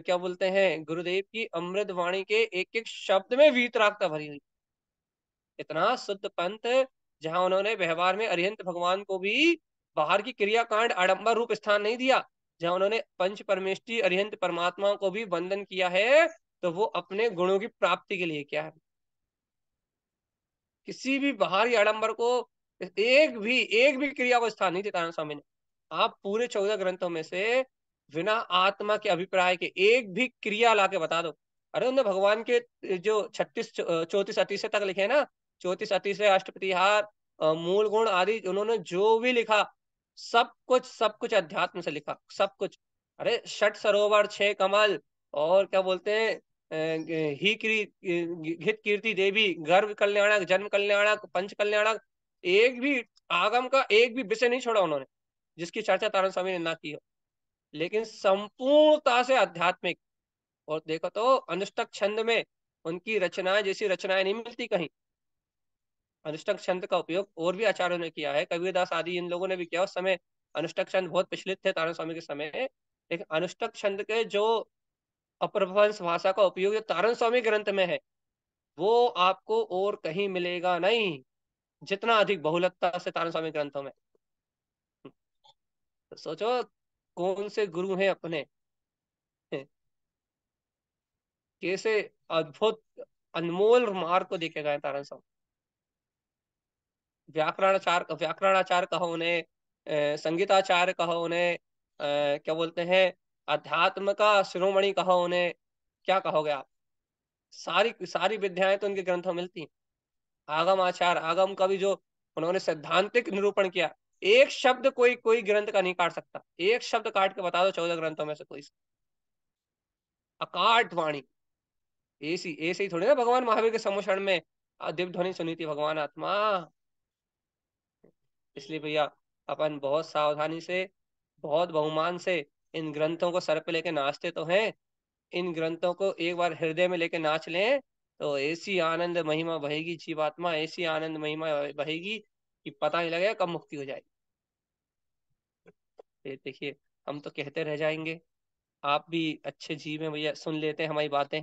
क्या बोलते हैं गुरुदेव की अमृत वाणी के एक एक शब्द में वीतरागता भरी हुई इतना शुद्ध पंथ जहां उन्होंने व्यवहार में अरिहंत भगवान को भी बाहर की क्रियाकांड आडंबर रूप स्थान नहीं दिया जहां उन्होंने पंच परमेष्टि अरिहंत परमात्मा को भी वंदन किया है तो वो अपने गुणों की प्राप्ति के लिए क्या है किसी भी बाहरी आडंबर को एक भी एक भी क्रिया को स्थान नहीं देता स्वामी ने आप पूरे चौदह ग्रंथों में से बिना आत्मा के अभिप्राय के एक भी क्रिया ला के बता दो अरे उन्होंने भगवान के जो छत्तीस चौतीस अतिशय तक लिखे ना चौतीस अतिशय अष्टप्रतिहार मूल गुण आदि उन्होंने जो भी लिखा सब कुछ सब कुछ अध्यात्म से लिखा सब कुछ अरे षट सरोवर छह कमल और क्या बोलते हैं ही हित कीर्ति देवी गर्व कल्याणक जन्म कल्याणक पंच कल्याणक एक भी आगम का एक भी विषय नहीं छोड़ा उन्होंने जिसकी चर्चा तारण स्वामी ने ना की हो लेकिन संपूर्णता से आध्यात्मिक और देखो तो अनुष्टक छंद में उनकी रचनाएं जैसी रचनाएं नहीं मिलती कहीं अनुष्टक छंद का उपयोग और भी आचार्यों ने किया है कबीरदास आदि इन लोगों ने भी किया उस समय अनुष्टक छंद बहुत प्रचलित थे तारण स्वामी के समय लेकिन अनुष्टक छंद के जो अप्रभ्रंश भाषा का उपयोग जो तारण स्वामी ग्रंथ में है वो आपको और कहीं मिलेगा नहीं जितना अधिक बहुलता से तारण स्वामी ग्रंथों में तो सोचो कौन से गुरु हैं अपने कैसे अद्भुत अनमोल मार्ग को देखे गए तारण स्वामी व्याकरणाचार व्याकरणाचार कहो उन्हें संगीताचार्य कहो उन्हें क्या बोलते हैं अध्यात्म का शिरोमणि कहो उन्हें क्या कहोगे आप सारी सारी विद्याएं तो उनके ग्रंथों में मिलती आगम आचार आगम का भी जो उन्होंने सैद्धांतिक निरूपण किया एक शब्द कोई कोई ग्रंथ का नहीं काट सकता एक शब्द काट के बता दो चौदह ग्रंथों में से कोई अकाट वाणी ऐसी ऐसे ही थोड़ी ना भगवान महावीर के समोषण में दिव्य ध्वनि सुनी थी भगवान आत्मा इसलिए भैया अपन बहुत सावधानी से बहुत बहुमान से इन ग्रंथों को सर पे लेके नाचते तो हैं इन ग्रंथों को एक बार हृदय में लेके नाच लें तो ऐसी आनंद महिमा बहेगी जीवात्मा ऐसी आनंद महिमा बहेगी कि पता नहीं लगेगा कब मुक्ति हो जाएगी देखिए हम तो कहते रह जाएंगे आप भी अच्छे जीव हैं भैया सुन लेते हैं हमारी बातें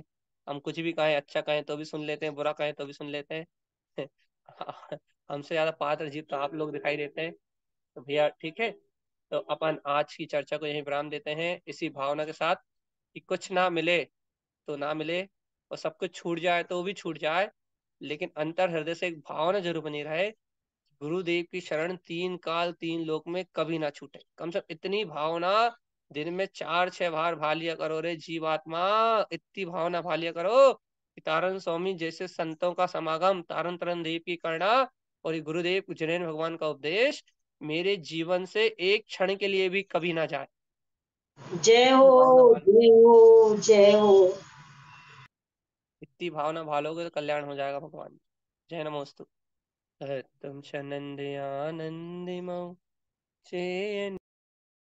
हम कुछ भी कहें अच्छा कहें तो भी सुन लेते हैं बुरा कहें तो भी सुन लेते हैं *laughs* हाँ, हमसे ज्यादा पात्र जीव तो आप लोग दिखाई देते हैं तो भैया ठीक है तो अपन आज की चर्चा को यही विराम देते हैं इसी भावना के साथ कि कुछ ना मिले तो ना मिले और सब कुछ छूट जाए तो भी छूट जाए लेकिन अंतर हृदय से एक भावना जरूर बनी रहे गुरुदेव की शरण तीन काल तीन लोक में कभी ना छूटे कम से कम इतनी भावना दिन में चार छह बार भालिया करो रे जीवात्मा इतनी भावना भालिया करो कि तारण स्वामी जैसे संतों का समागम तारण तरन देव की करना और ये गुरुदेव उज्जैन भगवान का उपदेश मेरे जीवन से एक क्षण के लिए भी कभी ना जाए जय हो जय हो जय इतनी भावना भालोगे तो कल्याण हो जाएगा भगवान जय नमोस्तु तुम शनंद आनंद मऊ चेन